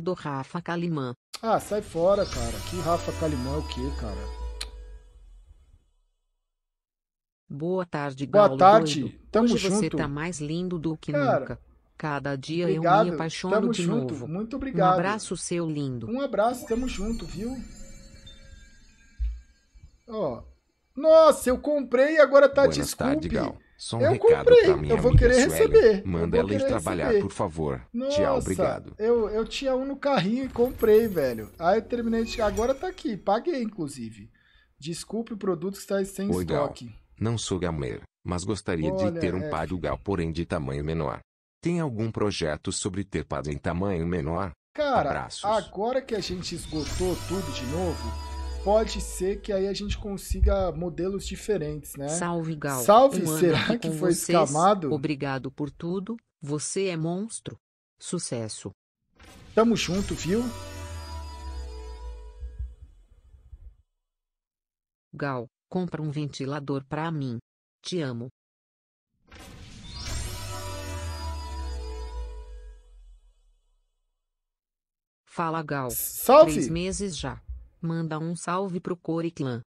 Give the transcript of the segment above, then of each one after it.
do Rafa Kalimã. Ah, sai fora, cara. Que Rafa Kalimã é o quê, cara? Boa tarde, Boa tarde. Doido. Tamo Hoje junto. você tá mais lindo do que cara, nunca. Cada dia obrigado. eu me apaixono tamo de junto. novo. Muito obrigado. Um abraço seu lindo. Um abraço, tamo junto, viu? Ó. Nossa, eu comprei e agora tá Boa desculpe. Tarde, Gal. Só um eu recado comprei. pra minha eu vou querer Sueli. receber. Manda ela ir receber. trabalhar, por favor. Nossa, Tchau, obrigado. Eu, eu tinha um no carrinho e comprei, velho. Aí eu terminei de. Agora tá aqui. Paguei, inclusive. Desculpe o produto está sem Oi, estoque. Gal. Não sou gamer, mas gostaria Olha, de ter um é... Pad Gal, porém de tamanho menor. Tem algum projeto sobre ter Pad em tamanho menor? Cara, Abraços. agora que a gente esgotou tudo de novo, pode ser que aí a gente consiga modelos diferentes, né? Salve, Gal. Salve, um será que foi vocês. escamado? Obrigado por tudo. Você é monstro. Sucesso. Tamo junto, viu? Gal, compra um ventilador pra mim. Te amo. Fala, Gal. Salve! Três meses já. Manda um salve pro Coriclã.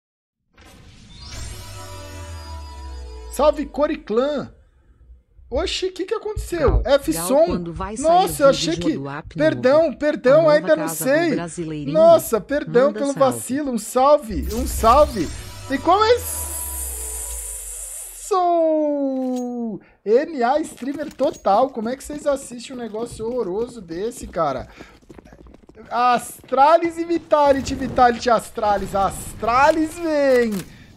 Salve Coriclã! Oxi, o que, que aconteceu? F-Som? Nossa, eu achei que. Perdão, perdão, ainda não sei. Nossa, perdão Manda pelo salve. vacilo. Um salve, um salve. E começou! É NA Streamer Total. Como é que vocês assistem um negócio horroroso desse, cara? Astralis e Vitality, Vitality Astralis. Astralis vem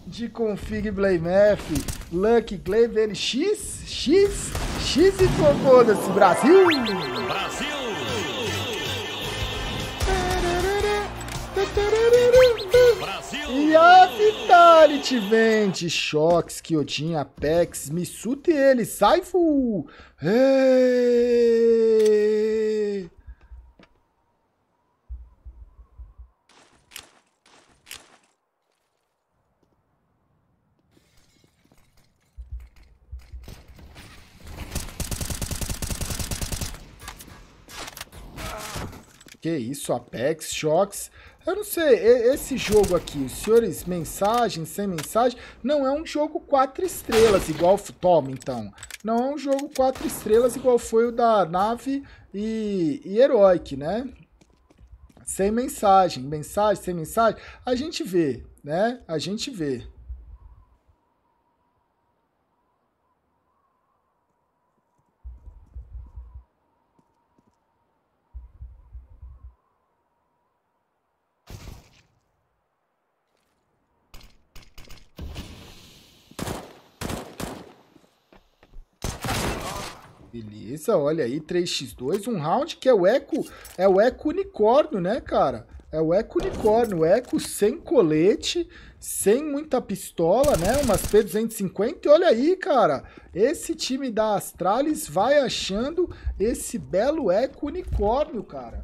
de Config Blame F, Lucky Glaive X, X, X e foda-se, Brasil! Brasil! E a Vitality de Shox, Kyojin, Apex, Misuta e ele, Saifu! Que isso, Apex, Shox. Eu não sei, esse jogo aqui, os senhores, mensagem, sem mensagem, não é um jogo quatro estrelas, igual... Toma, então. Não é um jogo quatro estrelas, igual foi o da nave e, e Heroic, né? Sem mensagem, mensagem, sem mensagem, a gente vê, né? A gente vê. Beleza, olha aí, 3x2, um round que é o eco, é o eco unicórnio, né, cara? É o eco unicórnio, eco sem colete, sem muita pistola, né? Umas P250. E olha aí, cara, esse time da Astralis vai achando esse belo eco unicórnio, cara.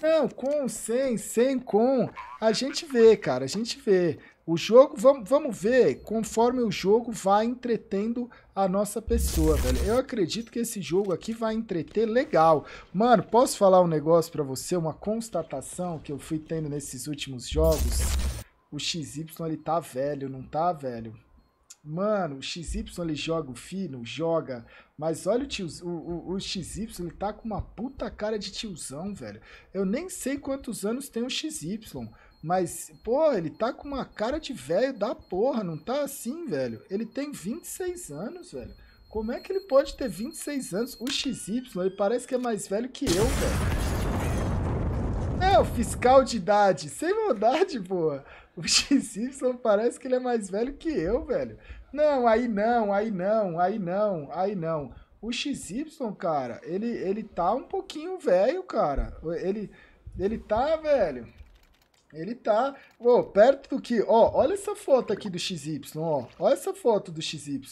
Não, com, sem, sem, com. A gente vê, cara, a gente vê. O jogo, vamos, vamos ver conforme o jogo vai entretendo a nossa pessoa, velho. Eu acredito que esse jogo aqui vai entreter legal. Mano, posso falar um negócio pra você? Uma constatação que eu fui tendo nesses últimos jogos? O XY, ele tá velho, não tá, velho? Mano, o XY ele joga o fino, joga. Mas olha o, tio, o, o, o XY, ele tá com uma puta cara de tiozão, velho. Eu nem sei quantos anos tem o XY. Mas, pô, ele tá com uma cara de velho da porra, não tá assim, velho. Ele tem 26 anos, velho. Como é que ele pode ter 26 anos? O XY, ele parece que é mais velho que eu, velho. É, o fiscal de idade. Sem maldade, boa. O XY parece que ele é mais velho que eu, velho. Não, aí não, aí não, aí não, aí não. O XY, cara, ele, ele tá um pouquinho velho, cara. Ele, ele tá, velho. Ele tá, perto do que, ó, olha essa foto aqui do XY, ó. Olha essa foto do XY.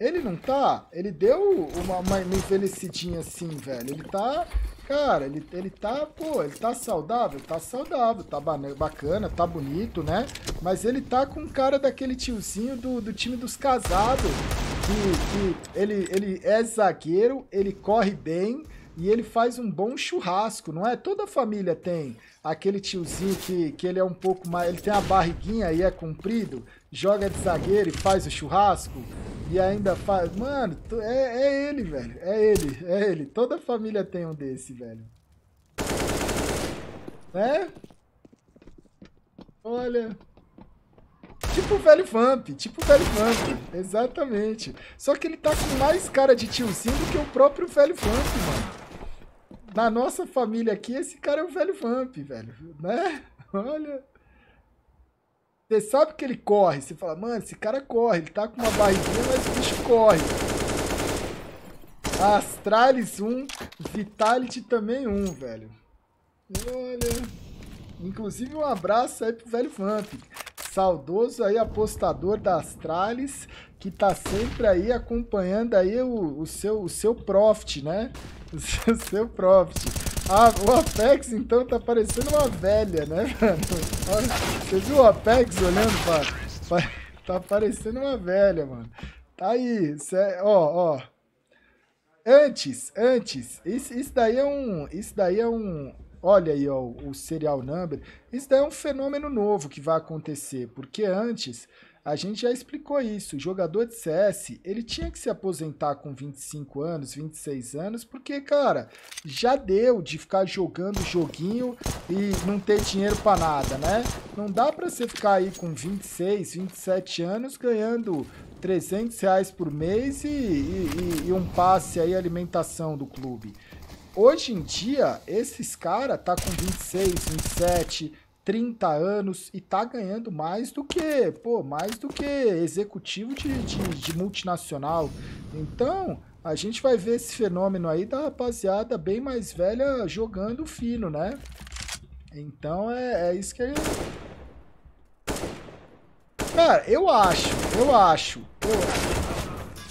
Ele não tá, ele deu uma, uma envelhecidinha assim, velho. Ele tá, cara, ele, ele tá, pô, ele tá saudável, tá saudável, tá bacana, tá bonito, né? Mas ele tá com cara daquele tiozinho do, do time dos casados, que, que ele, ele é zagueiro, ele corre bem, e ele faz um bom churrasco, não é? Toda família tem aquele tiozinho que, que ele é um pouco mais. Ele tem a barriguinha e é comprido, joga de zagueiro e faz o churrasco. E ainda faz. Mano, é, é ele, velho. É ele, é ele. Toda família tem um desse, velho. Né? Olha. Tipo o velho Vamp, tipo o velho Vamp, exatamente. Só que ele tá com mais cara de tiozinho do que o próprio velho Vamp, mano na nossa família aqui, esse cara é um velho vamp, velho. Né? Olha. Você sabe que ele corre. Você fala, mano, esse cara corre. Ele tá com uma barriguinha, mas o bicho corre. Astralis 1, Vitality também 1, velho. Olha. Inclusive um abraço aí pro velho Vamp. Saudoso aí apostador da Astralis, que tá sempre aí acompanhando aí o, o, seu, o seu profit, né? Seu Profit. Ah, o Apex, então, tá parecendo uma velha, né, mano? Você viu o Apex olhando para, pra... Tá parecendo uma velha, mano. Tá aí, cê... ó, ó. Antes, antes. Isso, isso daí é um... Isso daí é um... Olha aí, ó, o serial number. Isso daí é um fenômeno novo que vai acontecer, porque antes a gente já explicou isso. O jogador de CS, ele tinha que se aposentar com 25 anos, 26 anos, porque, cara, já deu de ficar jogando joguinho e não ter dinheiro para nada, né? Não dá para você ficar aí com 26, 27 anos ganhando 300 reais por mês e, e, e um passe aí, alimentação do clube. Hoje em dia, esses caras tá com 26, 27 30 anos e tá ganhando mais do que, pô, mais do que executivo de, de, de multinacional. Então, a gente vai ver esse fenômeno aí da rapaziada bem mais velha jogando fino, né? Então é, é isso que eu Cara, eu acho, eu acho,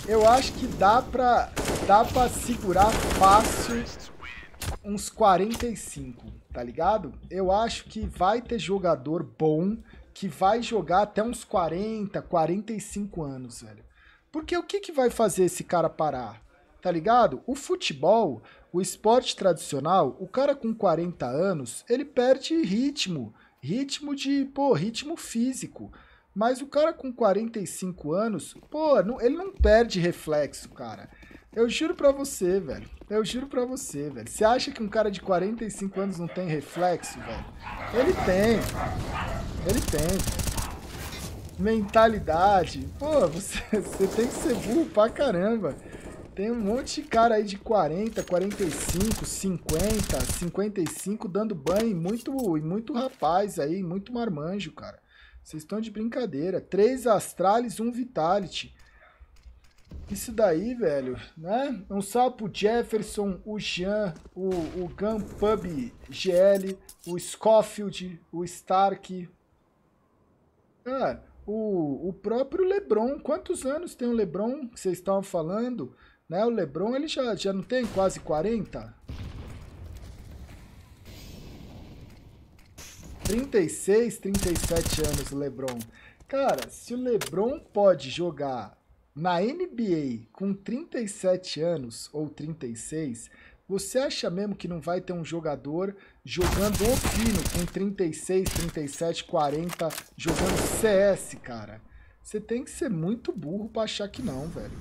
eu, eu acho que dá pra, dá pra segurar fácil uns 45 tá ligado? Eu acho que vai ter jogador bom que vai jogar até uns 40, 45 anos, velho. Porque o que, que vai fazer esse cara parar? Tá ligado? O futebol, o esporte tradicional, o cara com 40 anos, ele perde ritmo. Ritmo de, pô, ritmo físico. Mas o cara com 45 anos, pô, não, ele não perde reflexo, cara. Eu juro pra você, velho. Eu juro pra você, velho. Você acha que um cara de 45 anos não tem reflexo, velho? Ele tem. Ele tem, velho. Mentalidade. Pô, você, você tem que ser burro pra caramba. Tem um monte de cara aí de 40, 45, 50, 55 dando banho e muito, e muito rapaz aí, muito marmanjo, cara. Vocês estão de brincadeira. Três Astralis, um Vitality. Isso daí, velho, né? Um sapo Jefferson, o Jean, o, o Gunpub GL, o Scofield, o Stark. Cara, é, o, o próprio Lebron. Quantos anos tem o Lebron que vocês estavam falando? Né? O Lebron, ele já, já não tem quase 40? 36, 37 anos o Lebron. Cara, se o Lebron pode jogar na NBA, com 37 anos ou 36, você acha mesmo que não vai ter um jogador jogando o fino com 36, 37, 40, jogando CS, cara? Você tem que ser muito burro para achar que não, velho.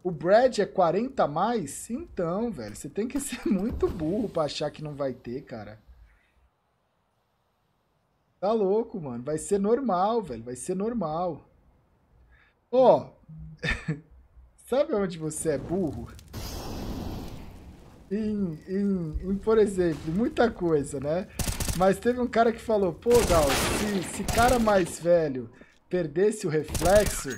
O Brad é 40 a mais? Então, velho, você tem que ser muito burro para achar que não vai ter, cara. Tá louco, mano. Vai ser normal, velho. Vai ser normal. Ó, oh, sabe onde você é burro? Em, em, em, por exemplo, muita coisa, né? Mas teve um cara que falou, pô, Gal, se, se cara mais velho perdesse o reflexo,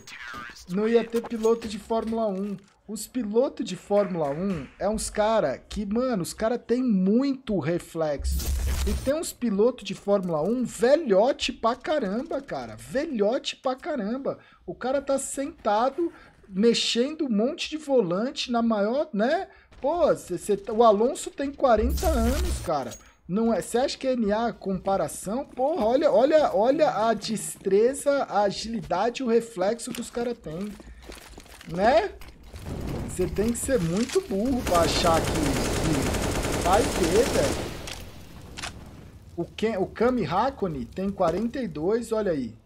não ia ter piloto de Fórmula 1. Os pilotos de Fórmula 1 é uns cara que, mano, os cara tem muito reflexo. E tem uns pilotos de Fórmula 1 velhote pra caramba, cara. Velhote pra caramba. O cara tá sentado, mexendo um monte de volante na maior, né? Pô, cê, cê, tá, o Alonso tem 40 anos, cara. Não é, você acha que é NA comparação? Porra, olha, olha, olha a destreza, a agilidade e o reflexo que os caras têm. Né? Você tem que ser muito burro pra achar que, que vai ter, velho. O, Ken, o Kami Hakone tem 42, olha aí.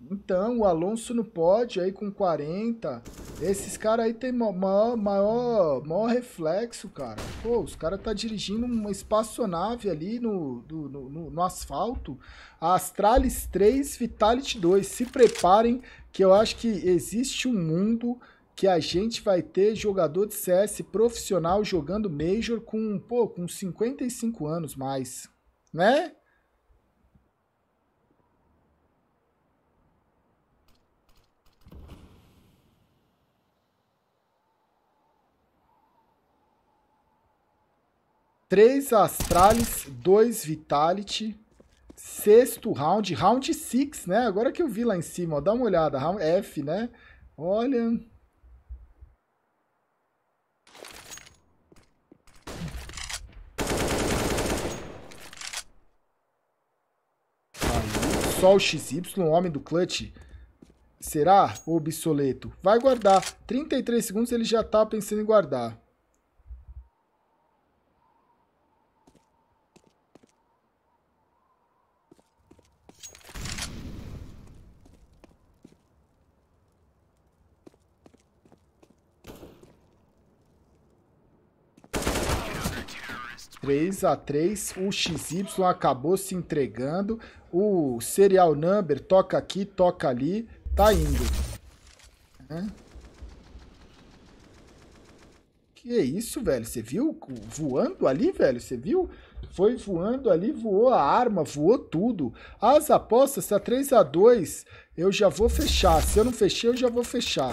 Então, o Alonso no pódio aí com 40. Esses caras aí tem maior, maior, maior reflexo, cara. Pô, os caras tá dirigindo uma espaçonave ali no, no, no, no asfalto. A Astralis 3, Vitality 2. Se preparem que eu acho que existe um mundo que a gente vai ter jogador de CS profissional jogando Major com, pô, com 55 anos mais, né? 3 Astralis, 2 Vitality. Sexto round, round 6, né? Agora que eu vi lá em cima, ó, dá uma olhada, round F, né? Olha. Aí, só o XY, homem do clutch. Será obsoleto? Vai guardar. 33 segundos ele já tá pensando em guardar. 3 a 3 o XY acabou se entregando, o serial number toca aqui, toca ali, tá indo. Né? Que é isso, velho? Você viu voando ali, velho? Você viu? Foi voando ali, voou a arma, voou tudo. As apostas tá 3 a 2 Eu já vou fechar. Se eu não fechei, eu já vou fechar.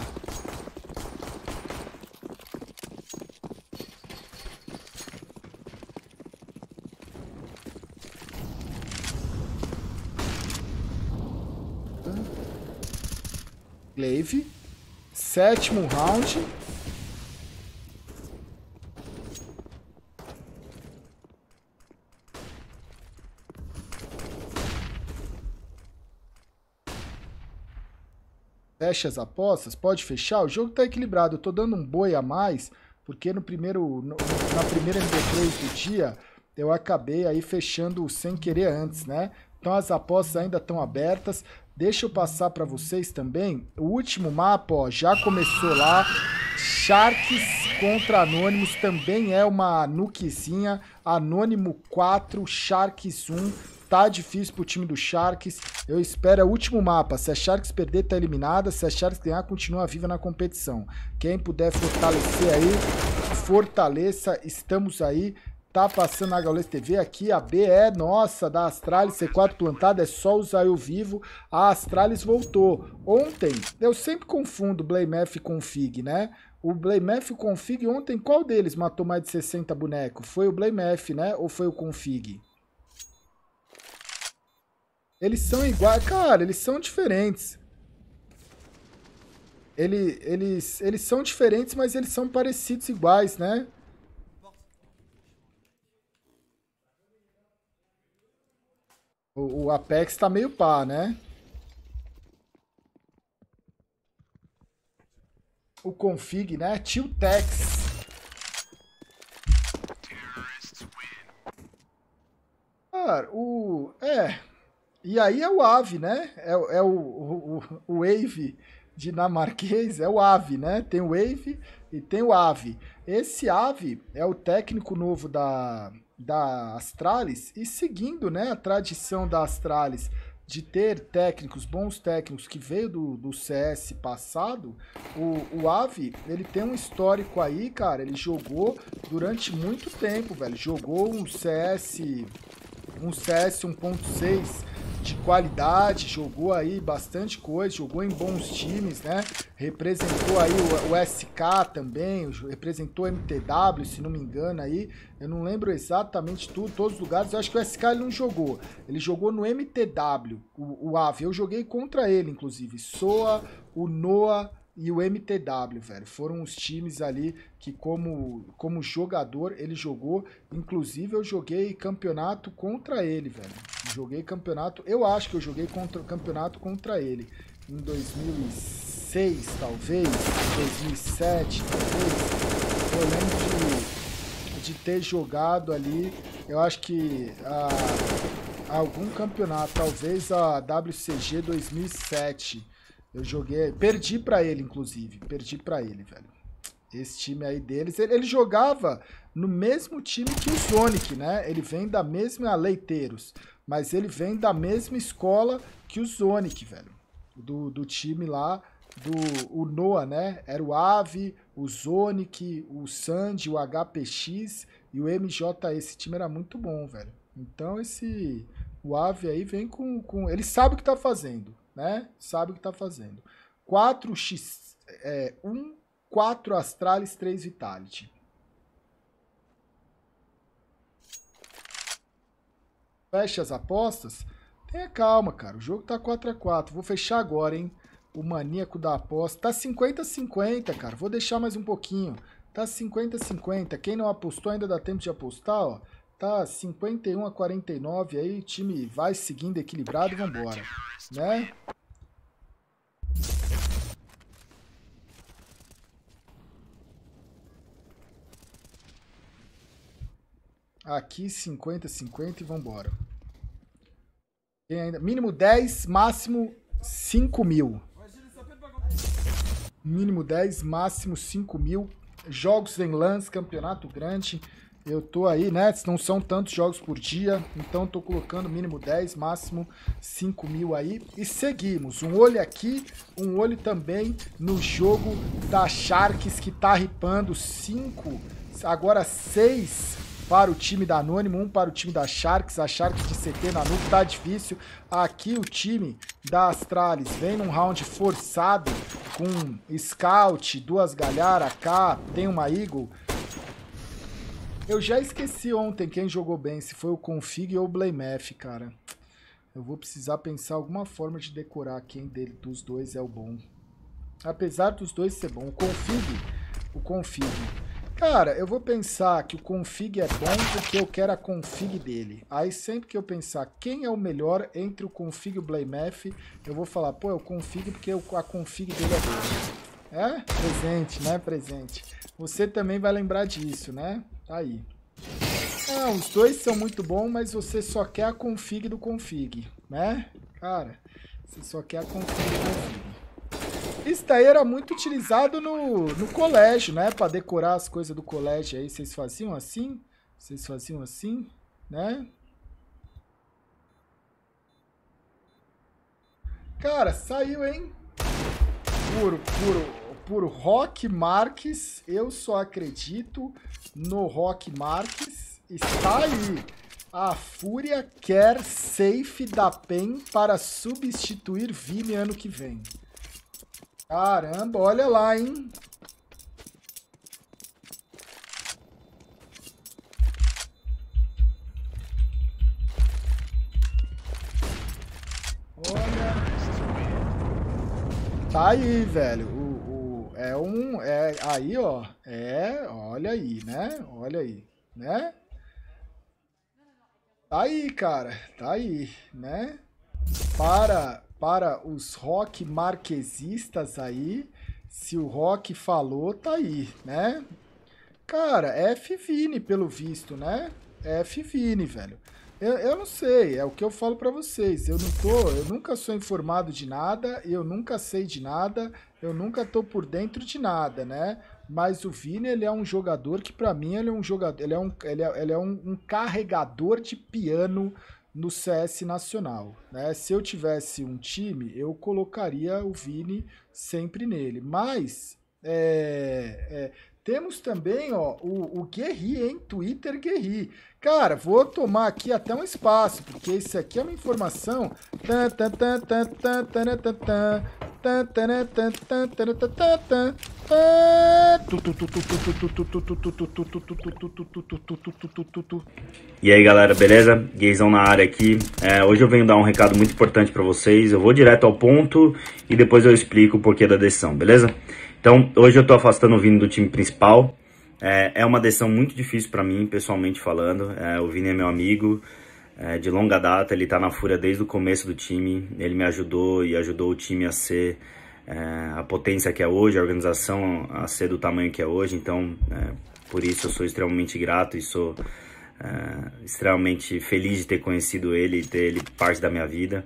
live. Sétimo round. Fecha as apostas? Pode fechar? O jogo está equilibrado. Eu tô dando um boi a mais, porque no primeiro, no, na primeira MD3 do dia, eu acabei aí fechando sem querer antes, né? Então as apostas ainda estão abertas. Deixa eu passar para vocês também. O último mapa, ó, já começou lá. Sharks contra Anônimos também é uma nuquezinha. Anônimo 4, Sharks 1. Tá difícil pro time do Sharks. Eu espero é o último mapa. Se a Sharks perder, tá eliminada. Se a Sharks ganhar, continua viva na competição. Quem puder fortalecer aí, fortaleça. Estamos aí. Tá passando na Gaules TV aqui, a B é nossa, da Astralis C4 plantada, é só usar eu vivo, a Astralis voltou. Ontem, eu sempre confundo Blamef com Fig, né? O Blamef e o Config, ontem qual deles matou mais de 60 bonecos? Foi o Blamef, né? Ou foi o Config? Eles são iguais, cara, eles são diferentes. Ele, eles, eles são diferentes, mas eles são parecidos iguais, né? O, o Apex tá meio pá, né? O config, né? Tex. Cara, o... É. E aí é o AVE, né? É, é o, o, o Wave dinamarquês, é o AVE, né? Tem o Wave e tem o AVE. Esse AVE é o técnico novo da, da Astralis e seguindo né, a tradição da Astralis de ter técnicos, bons técnicos que veio do, do CS passado, o, o Ave, ele tem um histórico aí, cara, ele jogou durante muito tempo, velho, jogou um CS, um CS 1.6, de qualidade, jogou aí bastante coisa, jogou em bons times, né? Representou aí o, o SK também, representou o MTW, se não me engano aí. Eu não lembro exatamente tudo, todos os lugares. Eu acho que o SK ele não jogou. Ele jogou no MTW, o, o AVE. Eu joguei contra ele, inclusive. Soa, o Noah e o MTW, velho. Foram os times ali que, como, como jogador, ele jogou. Inclusive, eu joguei campeonato contra ele, velho. Joguei campeonato. Eu acho que eu joguei contra, campeonato contra ele. Em 2006, talvez. 2007, talvez. Eu lembro de, de ter jogado ali. Eu acho que. Ah, algum campeonato, talvez a WCG 2007 eu joguei, perdi para ele inclusive, perdi para ele, velho. Esse time aí deles, ele, ele jogava no mesmo time que o Sonic, né? Ele vem da mesma Leiteiros, mas ele vem da mesma escola que o Sonic, velho. Do, do time lá do o Noah, né? Era o Ave, o Zonic, o Sandy, o HPX e o MJ. Esse time era muito bom, velho. Então esse o Ave aí vem com, com ele sabe o que tá fazendo né? Sabe o que tá fazendo. 4x, é, 1, 4 Astralis, 3 Vitality. Fecha as apostas? Tenha calma, cara. O jogo tá 4x4. Vou fechar agora, hein? O maníaco da aposta. Tá 50-50, cara. Vou deixar mais um pouquinho. Tá 50-50. Quem não apostou ainda dá tempo de apostar, ó tá 51 a 49 aí, o time vai seguindo equilibrado e vambora, né? Aqui 50 50 e vambora. Tem ainda mínimo 10, máximo 5 mil. Mínimo 10, máximo 5 mil. Jogos em lance, campeonato grande. Eu tô aí, né? Não são tantos jogos por dia, então tô colocando mínimo 10, máximo 5 mil aí. E seguimos. Um olho aqui, um olho também no jogo da Sharks, que tá ripando 5, agora 6 para o time da Anônimo, um para o time da Sharks, a Sharks de CT na nuca, tá difícil. Aqui o time da Astralis vem num round forçado com Scout, duas Galhar, AK, tem uma Eagle, eu já esqueci ontem quem jogou bem, se foi o Config ou o Blamef, cara. Eu vou precisar pensar alguma forma de decorar quem dele, dos dois é o bom. Apesar dos dois ser bom. O Config, o Config. Cara, eu vou pensar que o config é bom porque eu quero a config dele. Aí sempre que eu pensar quem é o melhor entre o config e o blamef, eu vou falar, pô, é o config porque a config dele é boa. É? Presente, né? Presente. Você também vai lembrar disso, né? Tá aí. Ah, os dois são muito bons, mas você só quer a config do config, né? Cara, você só quer a config do config. Isso daí era muito utilizado no, no colégio, né? Para decorar as coisas do colégio aí. Vocês faziam assim? Vocês faziam assim, né? Cara, saiu, hein? Puro, puro por Rock Marques. Eu só acredito no Rock Marques. Está aí. A Fúria quer safe da PEN para substituir Vime ano que vem. Caramba, olha lá, hein? Olha. Tá aí, velho é um. É, aí, ó. É. Olha aí, né? Olha aí, né? Tá aí, cara. Tá aí, né? Para, para os rock marquesistas aí, se o rock falou, tá aí, né? Cara, F Vini, pelo visto, né? F Vini, velho. Eu, eu não sei, é o que eu falo para vocês. Eu não tô, eu nunca sou informado de nada, eu nunca sei de nada, eu nunca tô por dentro de nada, né? Mas o Vini, ele é um jogador que para mim ele é um jogador, ele é um, ele é, ele é um, um carregador de piano no CS nacional. Né? Se eu tivesse um time, eu colocaria o Vini sempre nele. Mas é, é, temos também ó, o, o Guerri, hein? Twitter Guerri, Cara, vou tomar aqui até um espaço, porque isso aqui é uma informação. E aí galera, beleza? Gaysão na área aqui. É, hoje eu venho dar um recado muito importante para vocês. Eu vou direto ao ponto e depois eu explico o porquê da decisão, beleza? Então, hoje eu tô afastando o Vini do time principal. É, é uma decisão muito difícil para mim, pessoalmente falando. É, o Vini é meu amigo é, de longa data, ele está na Fúria desde o começo do time. Ele me ajudou e ajudou o time a ser é, a potência que é hoje, a organização a ser do tamanho que é hoje. Então, é, por isso eu sou extremamente grato e sou é, extremamente feliz de ter conhecido ele e ter ele parte da minha vida.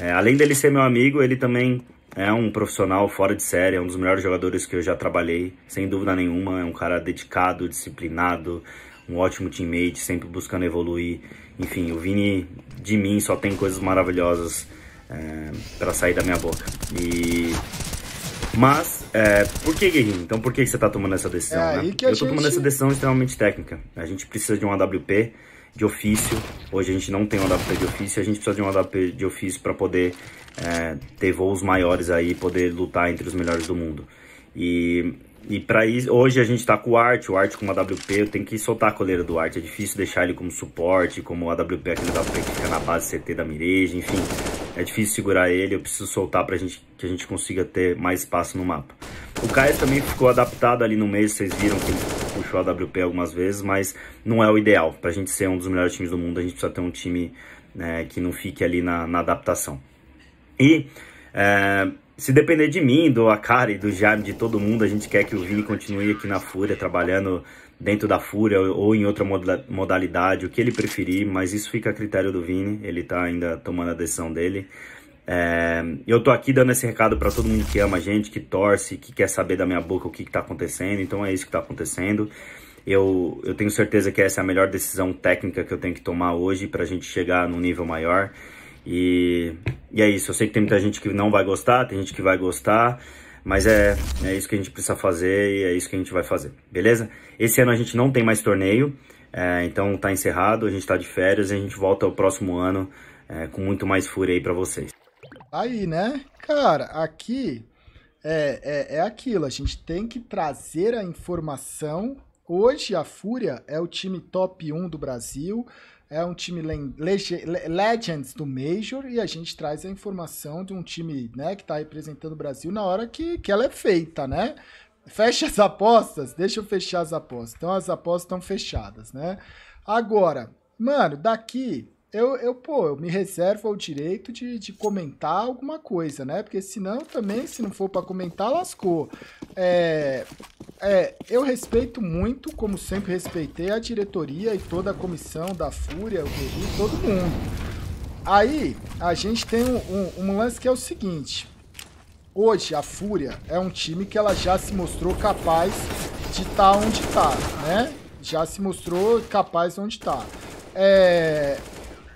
É, além dele ser meu amigo, ele também é um profissional fora de série, é um dos melhores jogadores que eu já trabalhei, sem dúvida nenhuma. É um cara dedicado, disciplinado, um ótimo teammate, sempre buscando evoluir. Enfim, o Vini, de mim, só tem coisas maravilhosas é, para sair da minha boca. E. Mas, é, por que, Guerrinho? Então, por que você está tomando essa decisão? É né? Eu estou gente... tomando essa decisão extremamente técnica. A gente precisa de um AWP de ofício. Hoje a gente não tem um adaptador de ofício, a gente precisa de um adaptador de ofício para poder é, ter voos maiores aí, poder lutar entre os melhores do mundo. E, e para isso, hoje a gente está com o Art, o Art com uma AWP, eu tenho que soltar a coleira do Art, é difícil deixar ele como suporte, como o AWP, aquele AWP que fica na base CT da Mireja, enfim, é difícil segurar ele, eu preciso soltar para gente, que a gente consiga ter mais espaço no mapa. O Caio também ficou adaptado ali no meio, vocês viram que ele baixo a WP algumas vezes, mas não é o ideal. Para a gente ser um dos melhores times do mundo, a gente precisa ter um time né, que não fique ali na, na adaptação. E é, se depender de mim, do Akari, do Jaime, de todo mundo, a gente quer que o Vini continue aqui na Fúria, trabalhando dentro da Fúria ou em outra modalidade, o que ele preferir, mas isso fica a critério do Vini, ele está ainda tomando a decisão dele. É, eu tô aqui dando esse recado para todo mundo que ama a gente, que torce, que quer saber da minha boca o que, que tá acontecendo. Então é isso que tá acontecendo. Eu, eu tenho certeza que essa é a melhor decisão técnica que eu tenho que tomar hoje pra gente chegar num nível maior. E, e é isso. Eu sei que tem muita gente que não vai gostar, tem gente que vai gostar. Mas é, é isso que a gente precisa fazer e é isso que a gente vai fazer, beleza? Esse ano a gente não tem mais torneio, é, então tá encerrado, a gente tá de férias e a gente volta o próximo ano é, com muito mais fúria aí pra vocês. Aí, né? Cara, aqui é, é, é aquilo. A gente tem que trazer a informação. Hoje a Fúria é o time top 1 do Brasil. É um time Legends do Major e a gente traz a informação de um time né, que está representando o Brasil na hora que, que ela é feita, né? Fecha as apostas? Deixa eu fechar as apostas. Então as apostas estão fechadas, né? Agora, mano, daqui eu, eu, pô, eu me reservo ao direito de, de comentar alguma coisa, né? Porque senão também, se não for para comentar, lascou. É, é, eu respeito muito, como sempre respeitei, a diretoria e toda a comissão da Fúria, o Guerri, todo mundo. Aí, a gente tem um, um, um lance que é o seguinte. Hoje, a Fúria é um time que ela já se mostrou capaz de estar tá onde está, né? Já se mostrou capaz onde está. É,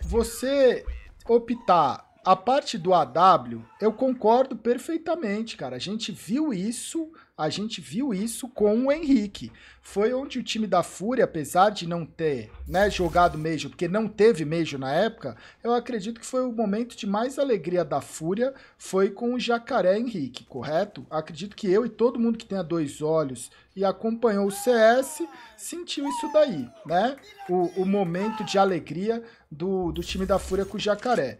você optar a parte do AW, eu concordo perfeitamente, cara. A gente viu isso, a gente viu isso com o Henrique. Foi onde o time da Fúria, apesar de não ter né, jogado mesmo, porque não teve mesmo na época, eu acredito que foi o momento de mais alegria da Fúria, foi com o Jacaré Henrique, correto? Acredito que eu e todo mundo que tenha dois olhos e acompanhou o CS sentiu isso daí, né? O, o momento de alegria do, do time da Fúria com o Jacaré.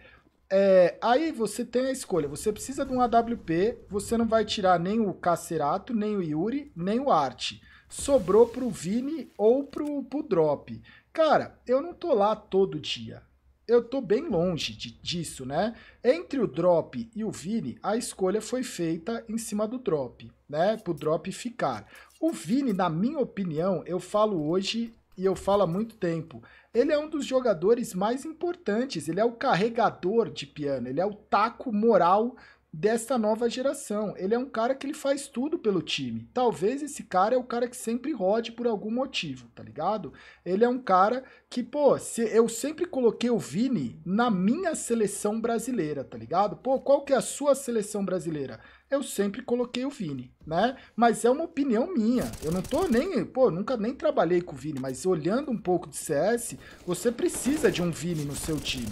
É, aí você tem a escolha. Você precisa de um AWP, você não vai tirar nem o Cacerato, nem o Yuri, nem o Art Sobrou pro Vini ou pro, pro Drop. Cara, eu não tô lá todo dia. Eu tô bem longe de, disso, né? Entre o Drop e o Vini, a escolha foi feita em cima do Drop, né? Pro Drop ficar. O Vini, na minha opinião, eu falo hoje e eu falo há muito tempo, ele é um dos jogadores mais importantes, ele é o carregador de piano, ele é o taco moral desta nova geração. Ele é um cara que ele faz tudo pelo time. Talvez esse cara é o cara que sempre rode por algum motivo, tá ligado? Ele é um cara que, pô, se eu sempre coloquei o Vini na minha seleção brasileira, tá ligado? Pô, qual que é a sua seleção brasileira? eu sempre coloquei o Vini, né? Mas é uma opinião minha. Eu não tô nem, pô, nunca nem trabalhei com o Vini, mas olhando um pouco de CS, você precisa de um Vini no seu time.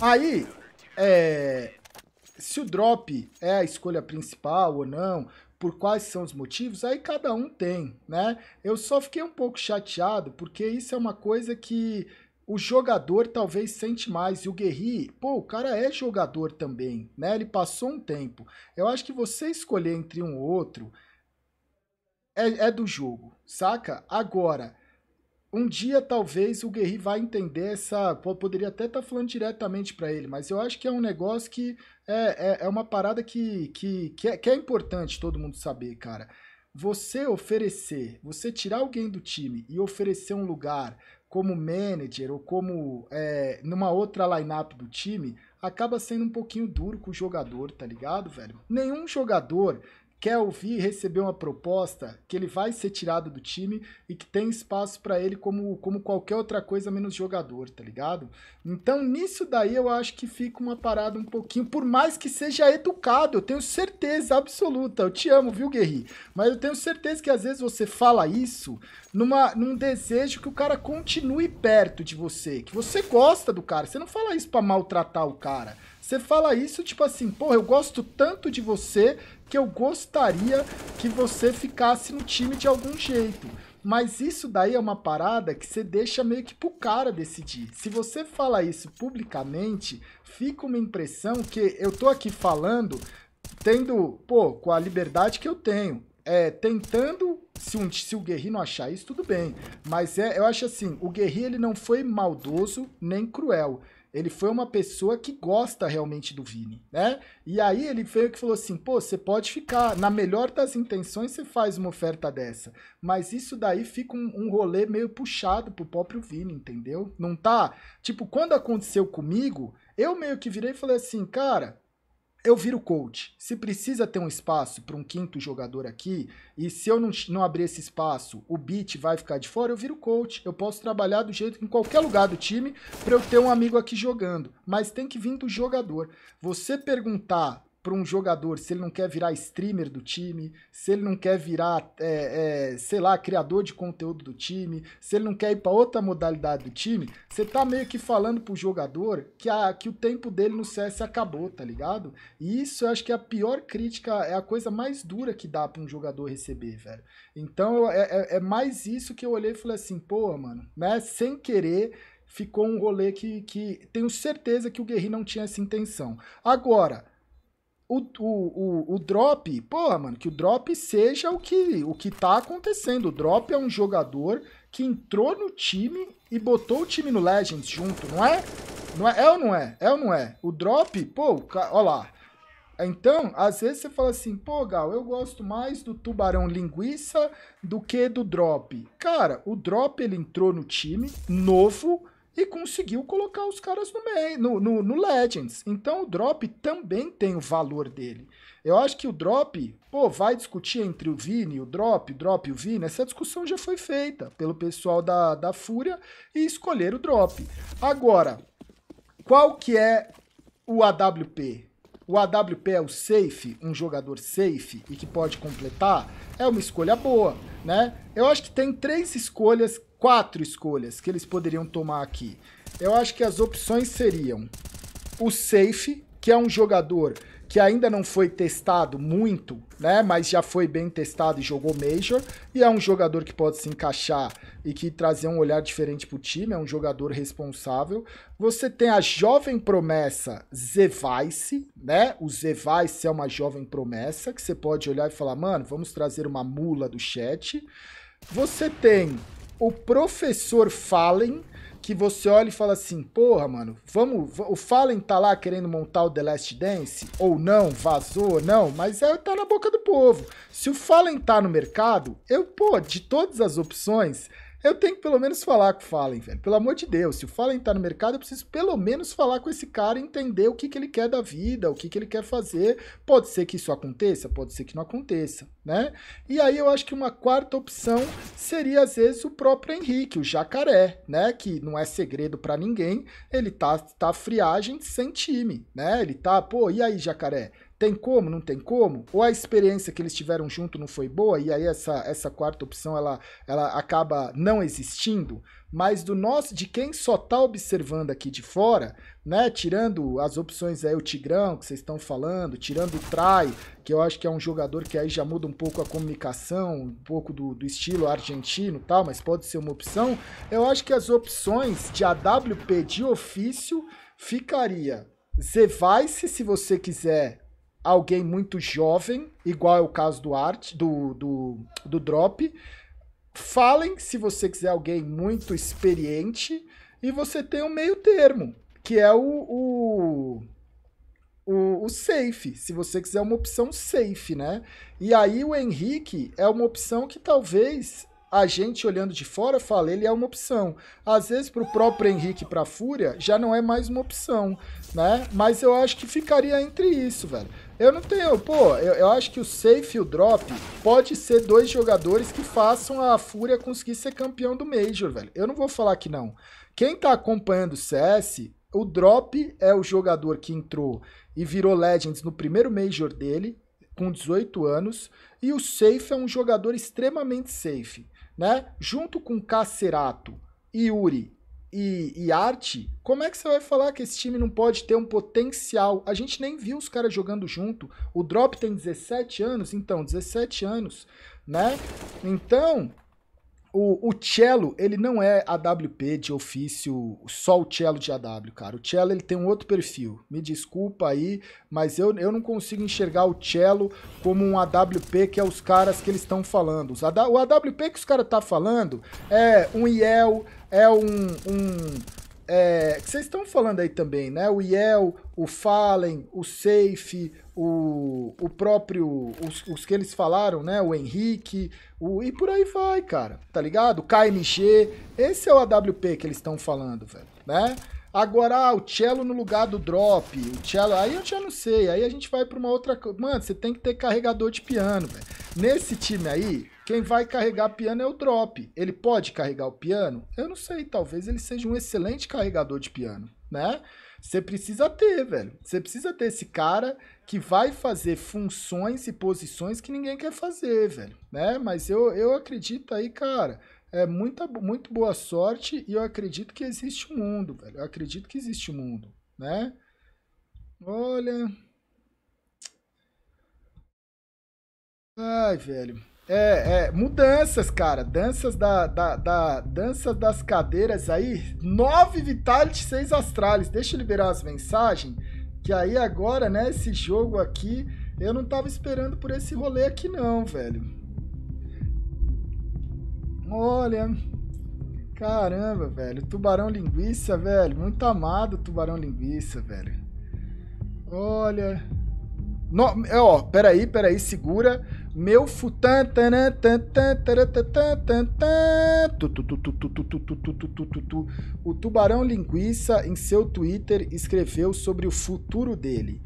Aí, é, se o drop é a escolha principal ou não, por quais são os motivos, aí cada um tem, né? Eu só fiquei um pouco chateado porque isso é uma coisa que o jogador talvez sente mais. E o Guerri, pô, o cara é jogador também, né? Ele passou um tempo. Eu acho que você escolher entre um ou outro é, é do jogo, saca? Agora, um dia talvez o Guerri vai entender essa. Pô, poderia até estar tá falando diretamente para ele, mas eu acho que é um negócio que é, é, é uma parada que, que, que é, que é importante todo mundo saber, cara. Você oferecer, você tirar alguém do time e oferecer um lugar como manager ou como é, numa outra lineup do time, acaba sendo um pouquinho duro com o jogador, tá ligado, velho? Nenhum jogador quer ouvir e receber uma proposta que ele vai ser tirado do time e que tem espaço para ele como, como qualquer outra coisa menos jogador, tá ligado? Então nisso daí eu acho que fica uma parada um pouquinho, por mais que seja educado, eu tenho certeza absoluta. Eu te amo, viu, Guerri? Mas eu tenho certeza que às vezes você fala isso numa, num desejo que o cara continue perto de você, que você gosta do cara. Você não fala isso para maltratar o cara. Você fala isso, tipo assim, porra, eu gosto tanto de você que eu gostaria que você ficasse no time de algum jeito. Mas isso daí é uma parada que você deixa meio que pro cara decidir. Se você fala isso publicamente, fica uma impressão que eu tô aqui falando, tendo, pô, com a liberdade que eu tenho, é, tentando, se, um, se o Guerri não achar isso, tudo bem. Mas é, eu acho assim, o Guerri ele não foi maldoso nem cruel. Ele foi uma pessoa que gosta realmente do Vini, né? E aí ele veio que falou assim: pô, você pode ficar, na melhor das intenções, você faz uma oferta dessa. Mas isso daí fica um, um rolê meio puxado pro próprio Vini, entendeu? Não tá? Tipo, quando aconteceu comigo, eu meio que virei e falei assim, cara, eu viro coach. Se precisa ter um espaço para um quinto jogador aqui, e se eu não, não abrir esse espaço, o beat vai ficar de fora, eu viro coach. Eu posso trabalhar do jeito em qualquer lugar do time para eu ter um amigo aqui jogando. Mas tem que vir do jogador. Você perguntar para um jogador se ele não quer virar streamer do time, se ele não quer virar, é, é, sei lá, criador de conteúdo do time, se ele não quer ir para outra modalidade do time, você tá meio que falando pro jogador que, a, que o tempo dele no CS acabou, tá ligado? E isso eu acho que é a pior crítica, é a coisa mais dura que dá para um jogador receber, velho. Então é, é, é mais isso que eu olhei e falei assim, pô, mano, né? Sem querer ficou um rolê que, que tenho certeza que o Guerri não tinha essa intenção. Agora, o, o, o, o drop, porra, mano, que o drop seja o que, o que tá acontecendo. O drop é um jogador que entrou no time e botou o time no Legends junto, não é? Não é, é ou não é? É ou não é? O drop, pô, ó lá. Então, às vezes você fala assim, pô, Gal, eu gosto mais do tubarão linguiça do que do drop. Cara, o drop ele entrou no time novo e conseguiu colocar os caras no no, no, no, Legends. Então o drop também tem o valor dele. Eu acho que o drop, pô, vai discutir entre o Vini, o drop, o drop e o Vini. Essa discussão já foi feita pelo pessoal da, da Fúria e escolher o drop. Agora, qual que é o AWP? O AWP é o safe, um jogador safe e que pode completar é uma escolha boa, né? Eu acho que tem três escolhas, quatro escolhas que eles poderiam tomar aqui. Eu acho que as opções seriam o safe, que é um jogador que ainda não foi testado muito, né? Mas já foi bem testado e jogou Major. E é um jogador que pode se encaixar e que trazer um olhar diferente para o time. É um jogador responsável. Você tem a jovem promessa Zevice, né? O Zevice é uma jovem promessa que você pode olhar e falar, mano, vamos trazer uma mula do chat. Você tem o professor Fallen que você olha e fala assim, porra, mano, vamos. O Fallen tá lá querendo montar o The Last Dance, ou não, vazou, ou não, mas é, tá na boca do povo. Se o Fallen tá no mercado, eu, pô, de todas as opções, eu tenho que pelo menos falar com o Fallen, velho. Pelo amor de Deus, se o Fallen tá no mercado, eu preciso pelo menos falar com esse cara e entender o que, que ele quer da vida, o que, que ele quer fazer. Pode ser que isso aconteça, pode ser que não aconteça, né? E aí eu acho que uma quarta opção seria, às vezes, o próprio Henrique, o jacaré, né? Que não é segredo para ninguém. Ele tá, tá friagem sem time, né? Ele tá, pô, e aí, jacaré? Tem como? Não tem como? Ou a experiência que eles tiveram junto não foi boa e aí essa, essa quarta opção ela, ela acaba não existindo? Mas do nosso, de quem só tá observando aqui de fora, né? Tirando as opções aí, o Tigrão que vocês estão falando, tirando o Trai, que eu acho que é um jogador que aí já muda um pouco a comunicação, um pouco do, do estilo argentino tal, mas pode ser uma opção. Eu acho que as opções de AWP de ofício ficaria Zevice, se você quiser alguém muito jovem, igual é o caso do Art, do, do, do Drop. Fallen, se você quiser alguém muito experiente, e você tem um meio termo, que é o, o, o, o, safe, se você quiser uma opção safe, né? E aí o Henrique é uma opção que talvez a gente olhando de fora fala, ele é uma opção. Às vezes para o próprio Henrique para Fúria já não é mais uma opção, né? Mas eu acho que ficaria entre isso, velho. Eu não tenho, pô, eu, eu, acho que o safe e o drop pode ser dois jogadores que façam a Fúria conseguir ser campeão do Major, velho. Eu não vou falar que não. Quem tá acompanhando o CS, o drop é o jogador que entrou e virou Legends no primeiro Major dele, com 18 anos, e o safe é um jogador extremamente safe, né? Junto com Cacerato, Yuri e, e, arte, como é que você vai falar que esse time não pode ter um potencial? A gente nem viu os caras jogando junto. O Drop tem 17 anos, então, 17 anos, né? Então, o, o cello, ele não é AWP de ofício, só o cello de AW, cara. O cello, ele tem um outro perfil. Me desculpa aí, mas eu, eu não consigo enxergar o cello como um AWP que é os caras que eles estão falando. Os, o AWP que os caras estão tá falando é um IEL, é um, um é, que vocês estão falando aí também, né? O Yel, o Fallen, o Safe, o, o próprio. Os, os, que eles falaram, né? O Henrique, o, e por aí vai, cara, tá ligado? O KMG. Esse é o AWP que eles estão falando, velho, né? Agora, ah, o cello no lugar do drop, o cello, aí eu já não sei, aí a gente vai para uma outra, mano, você tem que ter carregador de piano, velho. Nesse time aí, quem vai carregar piano é o drop. Ele pode carregar o piano? Eu não sei, talvez ele seja um excelente carregador de piano, né? Você precisa ter, velho. Você precisa ter esse cara que vai fazer funções e posições que ninguém quer fazer, velho, né? Mas eu, eu acredito aí, cara, é muita, muito boa sorte e eu acredito que existe um mundo, velho. Eu acredito que existe um mundo, né? Olha. Ai, velho. É, é, mudanças, cara. Danças da, da, da dança das cadeiras aí. Nove Vitality, seis Astralis. Deixa eu liberar as mensagens. Que aí agora, né, esse jogo aqui. Eu não tava esperando por esse rolê aqui, não, velho. Olha. Caramba, velho. Tubarão linguiça, velho. Muito amado tubarão linguiça, velho. Olha. No, ó, peraí, peraí, segura. Meu futan. O tubarão linguiça em seu Twitter escreveu sobre o futuro dele.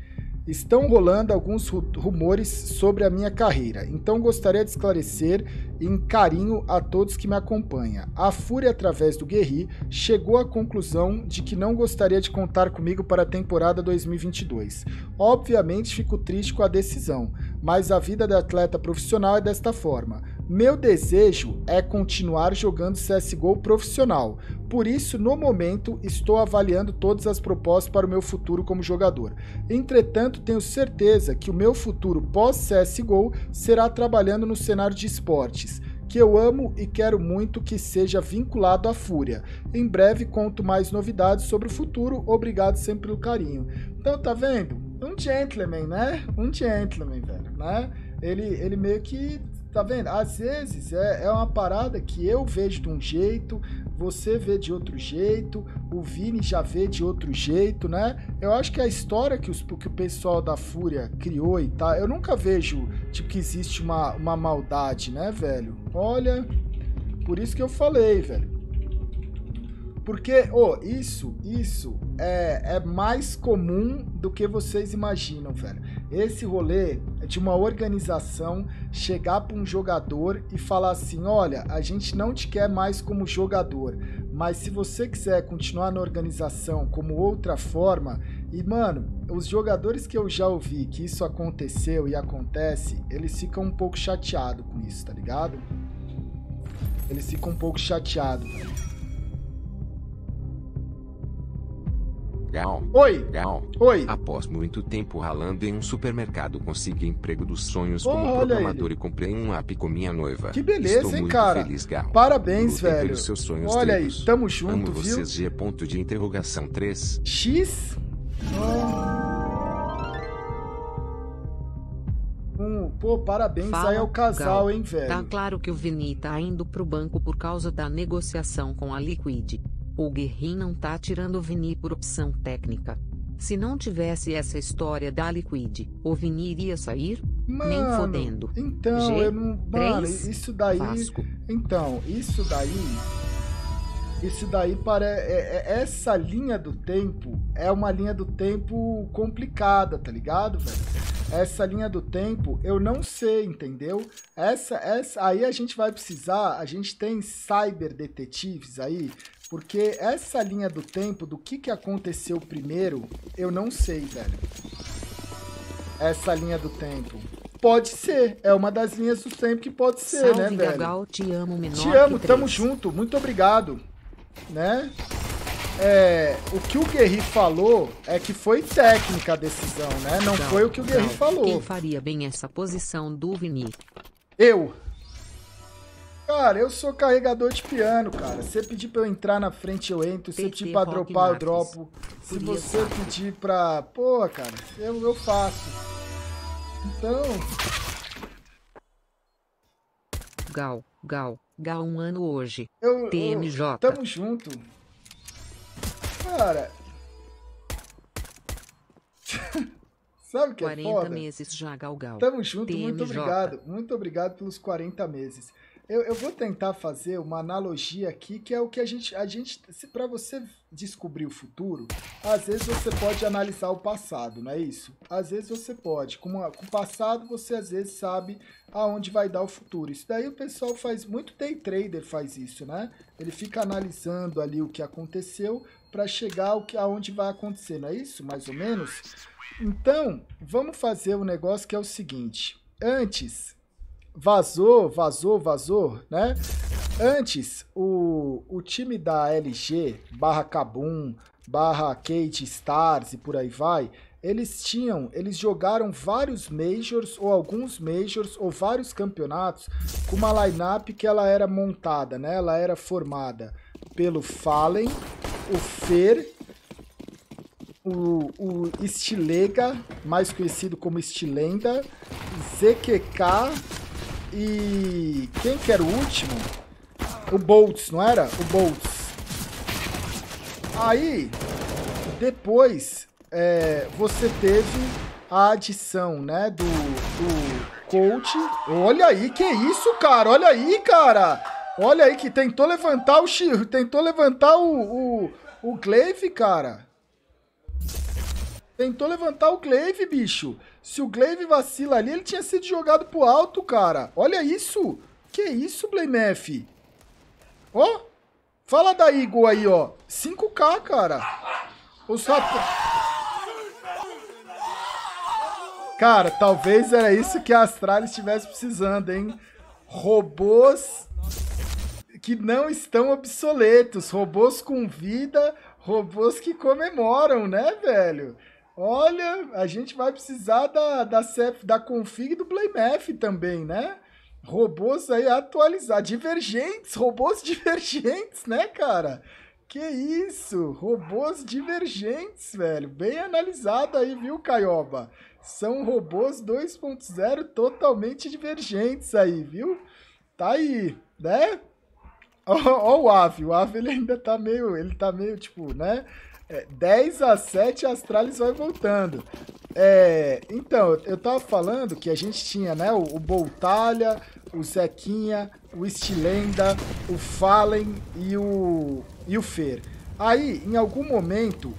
Estão rolando alguns rumores sobre a minha carreira, então gostaria de esclarecer em carinho a todos que me acompanham. A Fúria, através do Guerri, chegou à conclusão de que não gostaria de contar comigo para a temporada 2022. Obviamente, fico triste com a decisão, mas a vida da atleta profissional é desta forma. Meu desejo é continuar jogando CSGO profissional, por isso, no momento, estou avaliando todas as propostas para o meu futuro como jogador. Entretanto, tenho certeza que o meu futuro pós-CSGO será trabalhando no cenário de esportes que eu amo e quero muito que seja vinculado à Fúria. Em breve conto mais novidades sobre o futuro. Obrigado sempre pelo carinho. Então, tá vendo? Um gentleman, né? Um gentleman, velho, né? Ele, ele meio que Tá vendo? Às vezes é, é uma parada que eu vejo de um jeito, você vê de outro jeito, o Vini já vê de outro jeito, né? Eu acho que a história que, os, que o pessoal da Fúria criou e tal, tá, eu nunca vejo, tipo, que existe uma, uma maldade, né, velho? Olha, por isso que eu falei, velho. Porque, ô, oh, isso, isso é, é mais comum do que vocês imaginam, velho. Esse rolê é de uma organização chegar para um jogador e falar assim: olha, a gente não te quer mais como jogador, mas se você quiser continuar na organização como outra forma, e mano, os jogadores que eu já ouvi que isso aconteceu e acontece, eles ficam um pouco chateados com isso, tá ligado? Eles ficam um pouco chateados, velho. Gal. Oi. Gal. Oi. Após muito tempo ralando em um supermercado, consegui emprego dos sonhos oh, como programador ele. e comprei um app com minha noiva. Que beleza, Estou hein, muito cara? Feliz, Gal. Parabéns, Lutem velho. Pelos seus sonhos olha aí, tamo junto, Amo viu? vocês, G. Ponto de interrogação 3. X? Hum, pô, parabéns Fala, aí ao casal, Gal. hein, velho? Tá claro que o Vini tá indo pro banco por causa da negociação com a Liquid. O Guerrin não tá tirando o Vini por opção técnica. Se não tivesse essa história da Liquid, o Vini iria sair? Mano, Nem fodendo. Então, G eu não. Mano, isso daí. Vasco. Então, isso daí. Isso daí para é, é, essa linha do tempo é uma linha do tempo complicada, tá ligado, velho? Essa linha do tempo eu não sei, entendeu? Essa essa aí a gente vai precisar, a gente tem cyber detetives aí, porque essa linha do tempo, do que, que aconteceu primeiro, eu não sei, velho. Essa linha do tempo. Pode ser, é uma das linhas do tempo que pode ser, Salve, né, Gagal, velho? te amo, menor Te amo, tamo junto, muito obrigado. Né? É, o que o Guerri falou é que foi técnica a decisão, né? Não, não foi o que o Guerri falou. Quem faria bem essa posição do Vini? Eu. Cara, eu sou carregador de piano, cara. Se você pedir pra eu entrar na frente, eu entro. Se você pedir pra dropar, eu dropo. Se você pedir pra. Pô, cara, eu, eu faço. Então. Gal, Gal, Gal um ano hoje. Eu, TMJ. Eu, tamo junto. Cara. Sabe o que é 40 meses já, Gal Gal. Tamo junto, TMJ. muito obrigado. Muito obrigado pelos 40 meses. Eu, eu, vou tentar fazer uma analogia aqui, que é o que a gente. A gente para você descobrir o futuro, às vezes você pode analisar o passado, não é isso? Às vezes você pode. Com, uma, com o passado, você às vezes sabe aonde vai dar o futuro. Isso daí o pessoal faz muito day trader faz isso, né? Ele fica analisando ali o que aconteceu para chegar ao que aonde vai acontecer, não é isso? Mais ou menos. Então, vamos fazer o um negócio que é o seguinte. Antes vazou, vazou, vazou, né? Antes, o, o time da LG, barra Kabum, barra Kate Stars e por aí vai, eles tinham, eles jogaram vários majors ou alguns majors ou vários campeonatos com uma lineup que ela era montada, né? Ela era formada pelo Fallen, o Fer, o, o Stilega, mais conhecido como Stilenda, ZQK e... Quem que era o último? O Boltz, não era? O Boltz. Aí, depois, é, você teve a adição, né, do, do coach. Olha aí, que isso, cara? Olha aí, cara! Olha aí que tentou levantar o Shiro, tentou levantar o, o, o Glaive, cara. Tentou levantar o Glaive, bicho. Se o Glaive vacila ali, ele tinha sido jogado pro alto, cara. Olha isso. Que isso, Blamef? Ó. Oh, fala da Eagle aí, ó. 5K, cara. Os rapazes... Cara, talvez era isso que a Astralis estivesse precisando, hein? Robôs que não estão obsoletos, robôs com vida, robôs que comemoram, né, velho? Olha, a gente vai precisar da, da, CF, da config do Playmath também, né? Robôs aí atualizar. Divergentes, robôs divergentes, né, cara? Que isso! Robôs divergentes, velho. Bem analisado aí, viu, Caioba? São robôs 2.0 totalmente divergentes aí, viu? Tá aí, né? Ó, ó o Ave, o Ave ele ainda tá meio, ele tá meio tipo, né? É, 10 a 7, Astralis vai voltando. É, então, eu tava falando que a gente tinha, né, o, o Boltalha, o Zequinha, o Estilenda, o Fallen e o, e o Fer. Aí, em algum momento,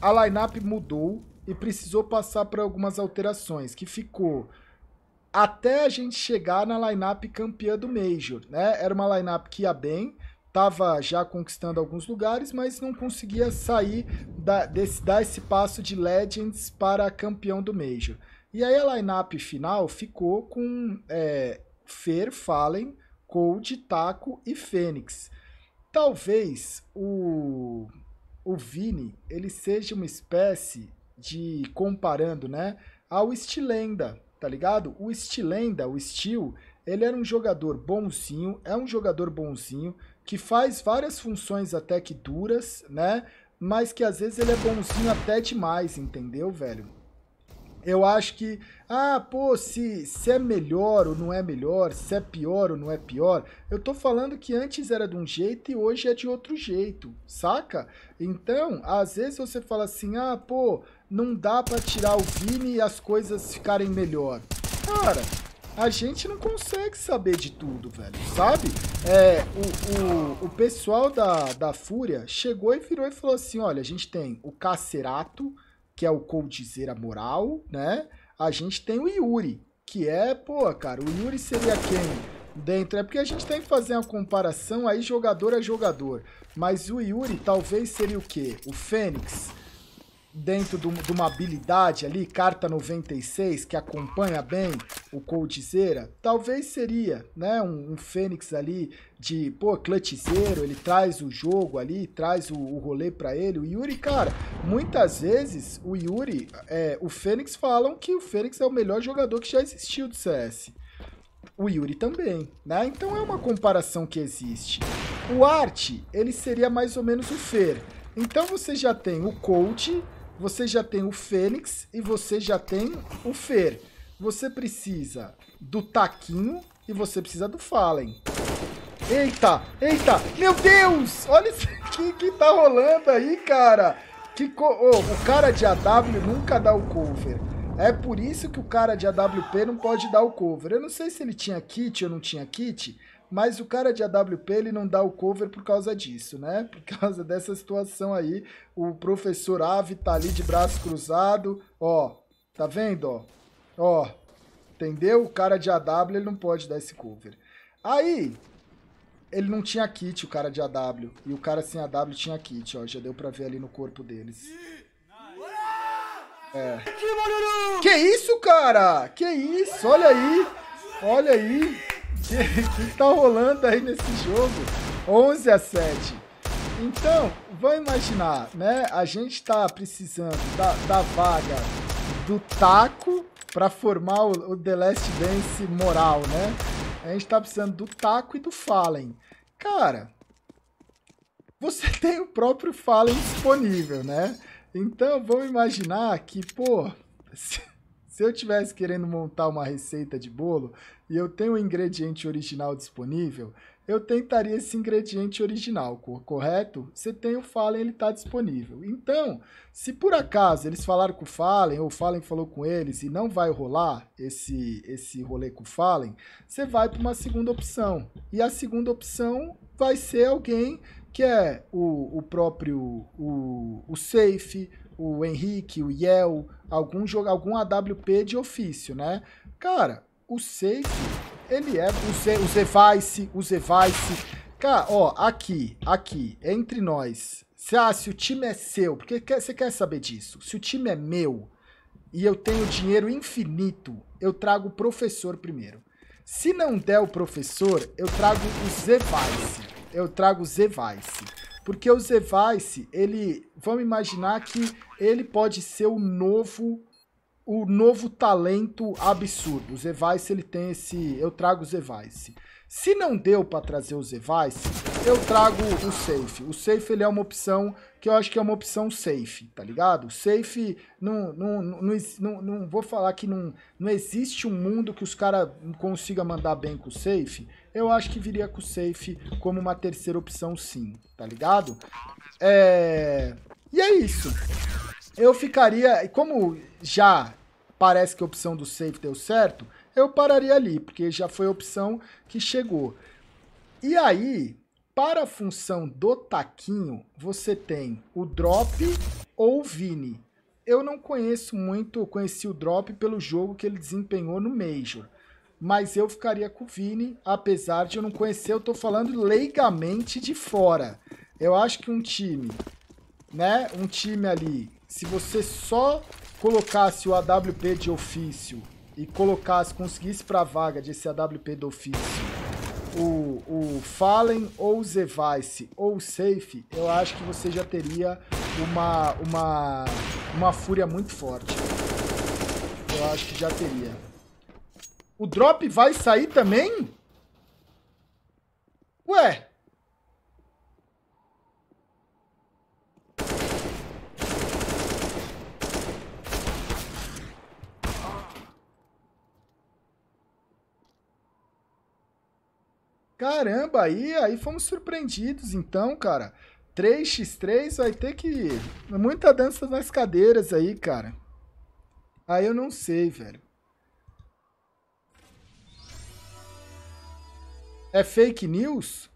a lineup mudou e precisou passar para algumas alterações, que ficou até a gente chegar na lineup campeã do Major, né? Era uma lineup que ia bem, estava já conquistando alguns lugares, mas não conseguia sair, da, desse, dar esse passo de Legends para campeão do Major. E aí a lineup final ficou com é, Fer, Fallen, Cold, Taco e Fênix. Talvez o, o Vini ele seja uma espécie de, comparando, né, ao Stilenda, tá ligado? O Stilenda, o Steel, ele era um jogador bonzinho, é um jogador bonzinho, que faz várias funções até que duras, né? Mas que às vezes ele é bonzinho até demais, entendeu, velho? Eu acho que, ah, pô, se, se é melhor ou não é melhor, se é pior ou não é pior, eu tô falando que antes era de um jeito e hoje é de outro jeito, saca? Então, às vezes você fala assim, ah, pô, não dá para tirar o Vini e as coisas ficarem melhor. Cara, a gente não consegue saber de tudo, velho, sabe? É, o, o, o pessoal da, da Fúria chegou e virou e falou assim, olha, a gente tem o Cacerato, que é o Coldzera Moral, né? A gente tem o Yuri, que é, pô, cara, o Yuri seria quem? Dentro, é porque a gente tem que fazer uma comparação aí jogador a é jogador. Mas o Yuri talvez seria o quê? O Fênix dentro do, de uma habilidade ali, carta 96, que acompanha bem o coldzera, talvez seria, né? Um, um, Fênix ali de, pô, clutchzeiro, ele traz o jogo ali, traz o, o rolê para ele. O Yuri, cara, muitas vezes o Yuri, é, o Fênix falam que o Fênix é o melhor jogador que já existiu do CS. O Yuri também, né? Então é uma comparação que existe. O Art, ele seria mais ou menos o Fer. Então você já tem o coach, você já tem o Fênix e você já tem o Fer. Você precisa do Taquinho e você precisa do Fallen. Eita, eita, meu Deus! Olha isso aqui que tá rolando aí, cara. Que co... oh, o cara de AW nunca dá o cover. É por isso que o cara de AWP não pode dar o cover. Eu não sei se ele tinha kit ou não tinha kit, mas o cara de AWP, ele não dá o cover por causa disso, né? Por causa dessa situação aí. O professor Ave tá ali de braço cruzado. Ó, tá vendo, ó? Ó, entendeu? O cara de AW, ele não pode dar esse cover. Aí, ele não tinha kit, o cara de AW. E o cara sem AW tinha kit, ó. Já deu pra ver ali no corpo deles. É. Que isso, cara? Que isso? Olha aí. Olha aí que, que tá rolando aí nesse jogo. 11 a 7. Então, vão imaginar, né? A gente tá precisando da, da vaga do taco para formar o, o The Last Dance moral, né? A gente tá precisando do taco e do Fallen. Cara, você tem o próprio Fallen disponível, né? Então, vamos imaginar que, pô, se, se eu tivesse querendo montar uma receita de bolo, e eu tenho o um ingrediente original disponível, eu tentaria esse ingrediente original, correto? Você tem o Fallen, ele está disponível. Então, se por acaso eles falaram com o Fallen, ou o Fallen falou com eles e não vai rolar esse, esse rolê com o Fallen, você vai para uma segunda opção. E a segunda opção vai ser alguém que é o, o próprio o, o Safe, o Henrique, o Yel, algum, algum AWP de ofício, né? Cara, o Seiko, ele é... O, C, o Zevice, o Zevice... Cara, ó, aqui, aqui, entre nós. Se, ah, se o time é seu, porque quer, você quer saber disso. Se o time é meu e eu tenho dinheiro infinito, eu trago o professor primeiro. Se não der o professor, eu trago o Zevice. Eu trago o Zevice. Porque o Zevice, ele... Vamos imaginar que ele pode ser o novo o novo talento absurdo. O Zevice, ele tem esse... Eu trago o Zevice. Se não deu para trazer o Zevice, eu trago o Safe. O Safe, ele é uma opção que eu acho que é uma opção safe, tá ligado? Safe, não, não, não, não, não vou falar que não, não existe um mundo que os caras consigam mandar bem com o safe. Eu acho que viria com o safe como uma terceira opção sim, tá ligado? É... E é isso. Eu ficaria, como já parece que a opção do safe deu certo, eu pararia ali, porque já foi a opção que chegou. E aí, para a função do taquinho, você tem o drop ou o Vini. Eu não conheço muito, conheci o drop pelo jogo que ele desempenhou no Major. Mas eu ficaria com o Vini, apesar de eu não conhecer, eu estou falando leigamente de fora. Eu acho que um time, né? Um time ali se você só colocasse o AWP de ofício e colocasse, conseguisse para a vaga desse AWP do ofício o, o Fallen ou o Zevice ou o Safe, eu acho que você já teria uma, uma, uma fúria muito forte. Eu acho que já teria. O drop vai sair também? Ué, Caramba, aí, aí fomos surpreendidos, então, cara. 3x3 vai ter que. Muita dança nas cadeiras aí, cara. Aí eu não sei, velho. É fake news?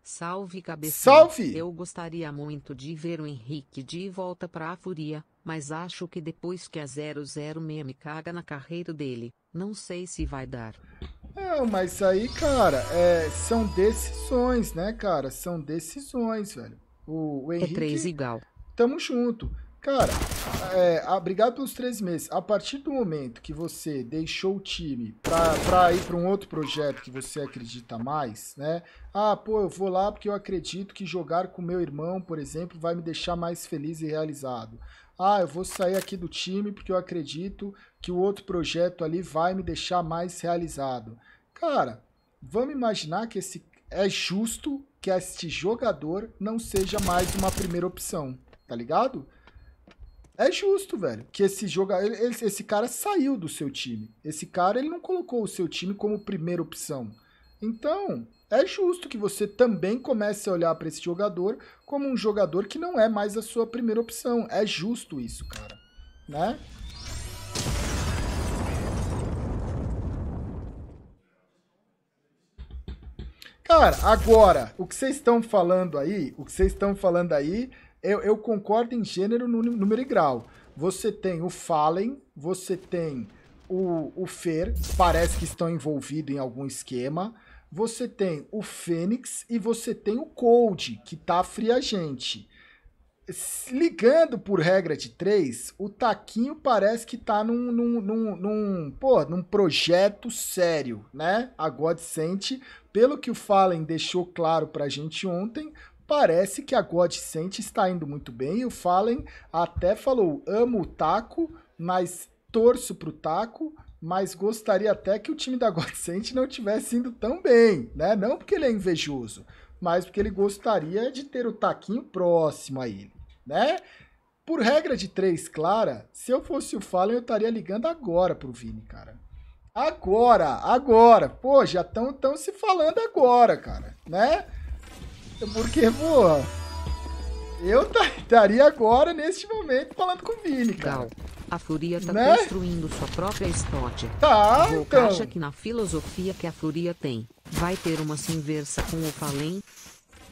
Salve, cabeça. Salve! Eu gostaria muito de ver o Henrique de volta pra furia, mas acho que depois que a 00 me caga na carreira dele, não sei se vai dar. É, mas aí, cara, é, são decisões, né, cara? São decisões, velho. O, o é Henrique. É três igual. Tamo junto. Cara, é, obrigado pelos três meses. A partir do momento que você deixou o time pra, pra ir para um outro projeto que você acredita mais, né? Ah, pô, eu vou lá porque eu acredito que jogar com meu irmão, por exemplo, vai me deixar mais feliz e realizado. Ah, eu vou sair aqui do time porque eu acredito que o outro projeto ali vai me deixar mais realizado. Cara, vamos imaginar que esse é justo que este jogador não seja mais uma primeira opção, tá ligado? É justo, velho, que esse jogador, esse cara saiu do seu time. Esse cara, ele não colocou o seu time como primeira opção. Então, é justo que você também comece a olhar para esse jogador como um jogador que não é mais a sua primeira opção. É justo isso, cara. Né? Cara, agora, o que vocês estão falando aí, o que vocês estão falando aí, eu, eu, concordo em gênero, número e grau. Você tem o Fallen, você tem o, o Fer, parece que estão envolvidos em algum esquema você tem o Fênix e você tem o Cold, que tá fria gente. Ligando por regra de três, o Taquinho parece que tá num, num, num, num, pô, num projeto sério, né? A Godsent, pelo que o Fallen deixou claro pra gente ontem, parece que a Godsent está indo muito bem. E o Fallen até falou: amo o taco, mas torço pro taco, mas gostaria até que o time da Godsent não tivesse indo tão bem, né? Não porque ele é invejoso, mas porque ele gostaria de ter o taquinho próximo a ele, né? Por regra de três, Clara, se eu fosse o Fallen, eu estaria ligando agora pro Vini, cara. Agora, agora. Pô, já estão tão se falando agora, cara, né? Porque, pô, eu estaria agora, neste momento, falando com o Vini, cara. Não. A Furia tá né? construindo sua própria história. Tá, então. acha que na filosofia que a Furia tem, vai ter uma sinversa com o Falem?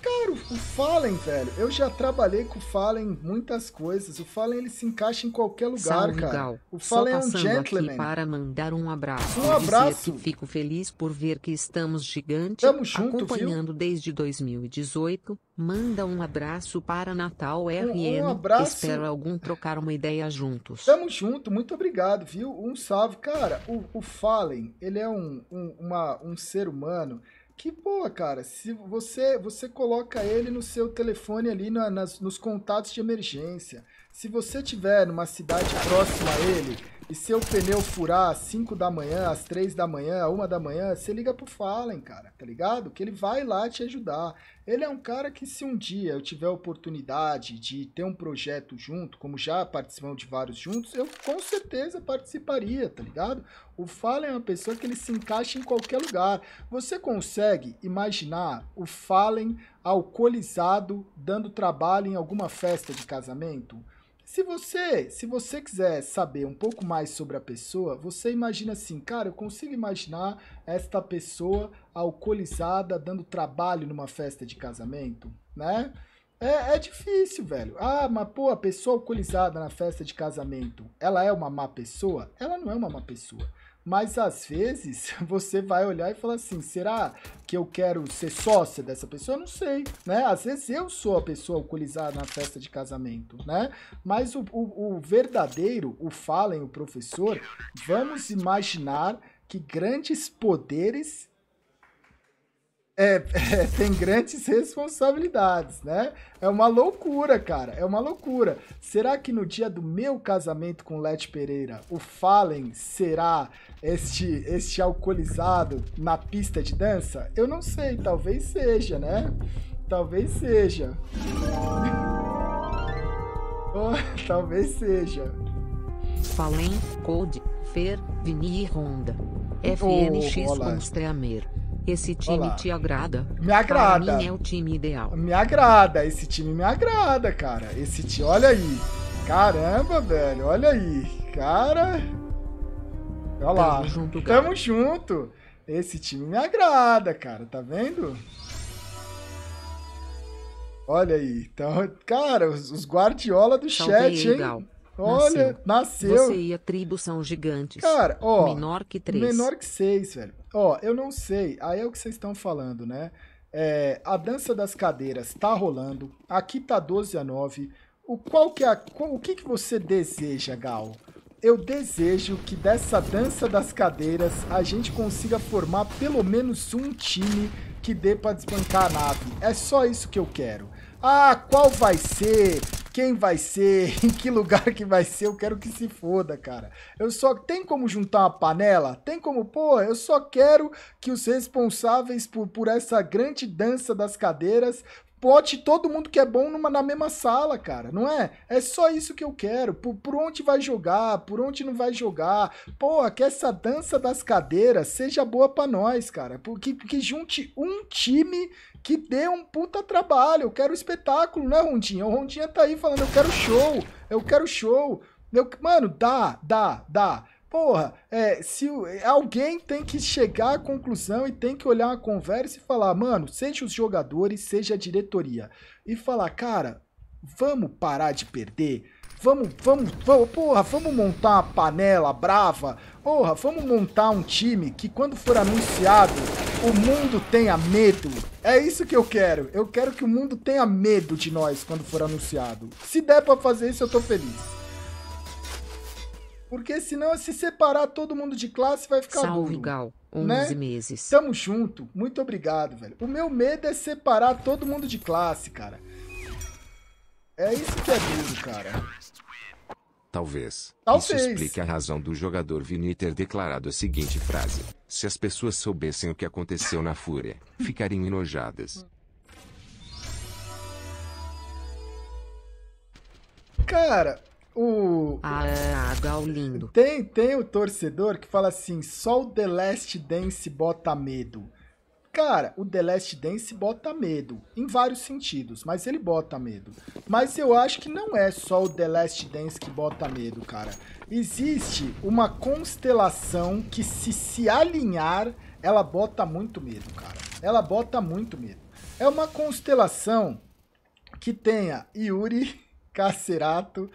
Cara, o Fallen, velho, eu já trabalhei com o Fallen muitas coisas. O Fallen ele se encaixa em qualquer lugar, Salve, cara. Gal. O Fallen é um gentleman. para mandar um abraço. Um abraço. fico feliz por ver que estamos gigantes acompanhando viu? desde 2018. Manda um abraço para Natal RN. Um, um abraço. Espero algum trocar uma ideia juntos. Tamo junto, muito obrigado, viu? Um salve. Cara, o, o Fallen, ele é um, um, uma, um ser humano que boa, cara. Se você você coloca ele no seu telefone ali na, nas, nos contatos de emergência. Se você tiver numa cidade próxima a ele, e se o pneu furar às 5 da manhã, às 3 da manhã, à 1 da manhã, você liga pro Fallen, cara, tá ligado? Que ele vai lá te ajudar. Ele é um cara que se um dia eu tiver a oportunidade de ter um projeto junto, como já participamos de vários juntos, eu com certeza participaria, tá ligado? O Fallen é uma pessoa que ele se encaixa em qualquer lugar. Você consegue imaginar o Fallen alcoolizado dando trabalho em alguma festa de casamento? Se você, se você quiser saber um pouco mais sobre a pessoa, você imagina assim, cara, eu consigo imaginar esta pessoa alcoolizada dando trabalho numa festa de casamento, né? É, é difícil, velho. Ah, mas pô, a pessoa alcoolizada na festa de casamento, ela é uma má pessoa? Ela não é uma má pessoa mas às vezes você vai olhar e falar assim: será que eu quero ser sócia dessa pessoa? Eu não sei, né? Às vezes eu sou a pessoa alcoolizada na festa de casamento, né? Mas o, o, o verdadeiro, o Fallen, o professor, vamos imaginar que grandes poderes é, é, tem grandes responsabilidades, né? É uma loucura, cara. É uma loucura. Será que no dia do meu casamento com Leti Pereira, o Fallen será este, este alcoolizado na pista de dança? Eu não sei. Talvez seja, né? Talvez seja. Oh, talvez seja. Fallen, Code, Fer, Vini e Honda. FNX oh, Monstreamer. Esse time Olá. te agrada? Me agrada. Para mim é o time ideal. Me agrada, esse time me agrada, cara. Esse time, olha aí. Caramba, velho, olha aí. Cara. Olha lá. Tamo junto, cara. Tamo junto. Esse time me agrada, cara, tá vendo? Olha aí. Então, cara, os, os Guardiola do Salvei chat, legal. hein? Olha, nasceu. nasceu. Você e a tribo são gigantes. Cara, ó. Menor que três. Menor que seis, velho. Ó, eu não sei. Aí é o que vocês estão falando, né? É, a dança das cadeiras tá rolando. Aqui tá 12 a 9. O, qual que é a, qual, o que, que você deseja, Gal? Eu desejo que dessa dança das cadeiras a gente consiga formar pelo menos um time que dê para desbancar a nave. É só isso que eu quero. Ah, qual vai ser? quem vai ser, em que lugar que vai ser, eu quero que se foda, cara. Eu só tem como juntar uma panela? Tem como, porra, eu só quero que os responsáveis por, por essa grande dança das cadeiras Pote todo mundo que é bom numa, na mesma sala, cara. Não é? É só isso que eu quero. Por, por onde vai jogar, por onde não vai jogar. Porra, que essa dança das cadeiras seja boa pra nós, cara. Porque que junte um time que dê um puta trabalho. Eu quero espetáculo, não é, Rondinha? O Rondinha tá aí falando, eu quero show, eu quero show. Eu, mano, dá, dá, dá. Porra, é, se é, alguém tem que chegar à conclusão e tem que olhar uma conversa e falar, mano, seja os jogadores, seja a diretoria, e falar, cara, vamos parar de perder. Vamos, vamos, vamos, porra, vamos montar uma panela brava. Porra, vamos montar um time que quando for anunciado, o mundo tenha medo. É isso que eu quero. Eu quero que o mundo tenha medo de nós quando for anunciado. Se der para fazer isso, eu tô feliz. Porque senão, se separar todo mundo de classe, vai ficar Salve, duro. Gal. 11 né? meses. Tamo junto. Muito obrigado, velho. O meu medo é separar todo mundo de classe, cara. É isso que é duro, cara. Talvez. Talvez. Isso explique a razão do jogador Vini ter declarado a seguinte frase. Se as pessoas soubessem o que aconteceu na Fúria, ficariam enojadas. Cara, o. Ah, é, Gaulindo. É tem, tem o torcedor que fala assim: só o The Last Dance bota medo. Cara, o The Last Dance bota medo, em vários sentidos, mas ele bota medo. Mas eu acho que não é só o The Last Dance que bota medo, cara. Existe uma constelação que, se se alinhar, ela bota muito medo, cara. Ela bota muito medo. É uma constelação que tenha Yuri, Cacerato,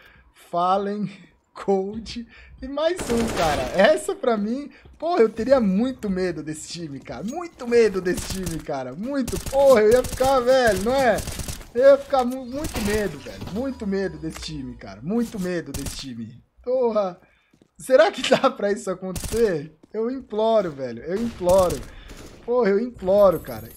Fallen, Cold e mais um, cara. Essa pra mim, porra, eu teria muito medo desse time, cara. Muito medo desse time, cara. Muito, porra, eu ia ficar, velho, não é? Eu ia ficar mu muito medo, velho. Muito medo desse time, cara. Muito medo desse time. Porra. Será que dá pra isso acontecer? Eu imploro, velho. Eu imploro. Porra, eu imploro, cara.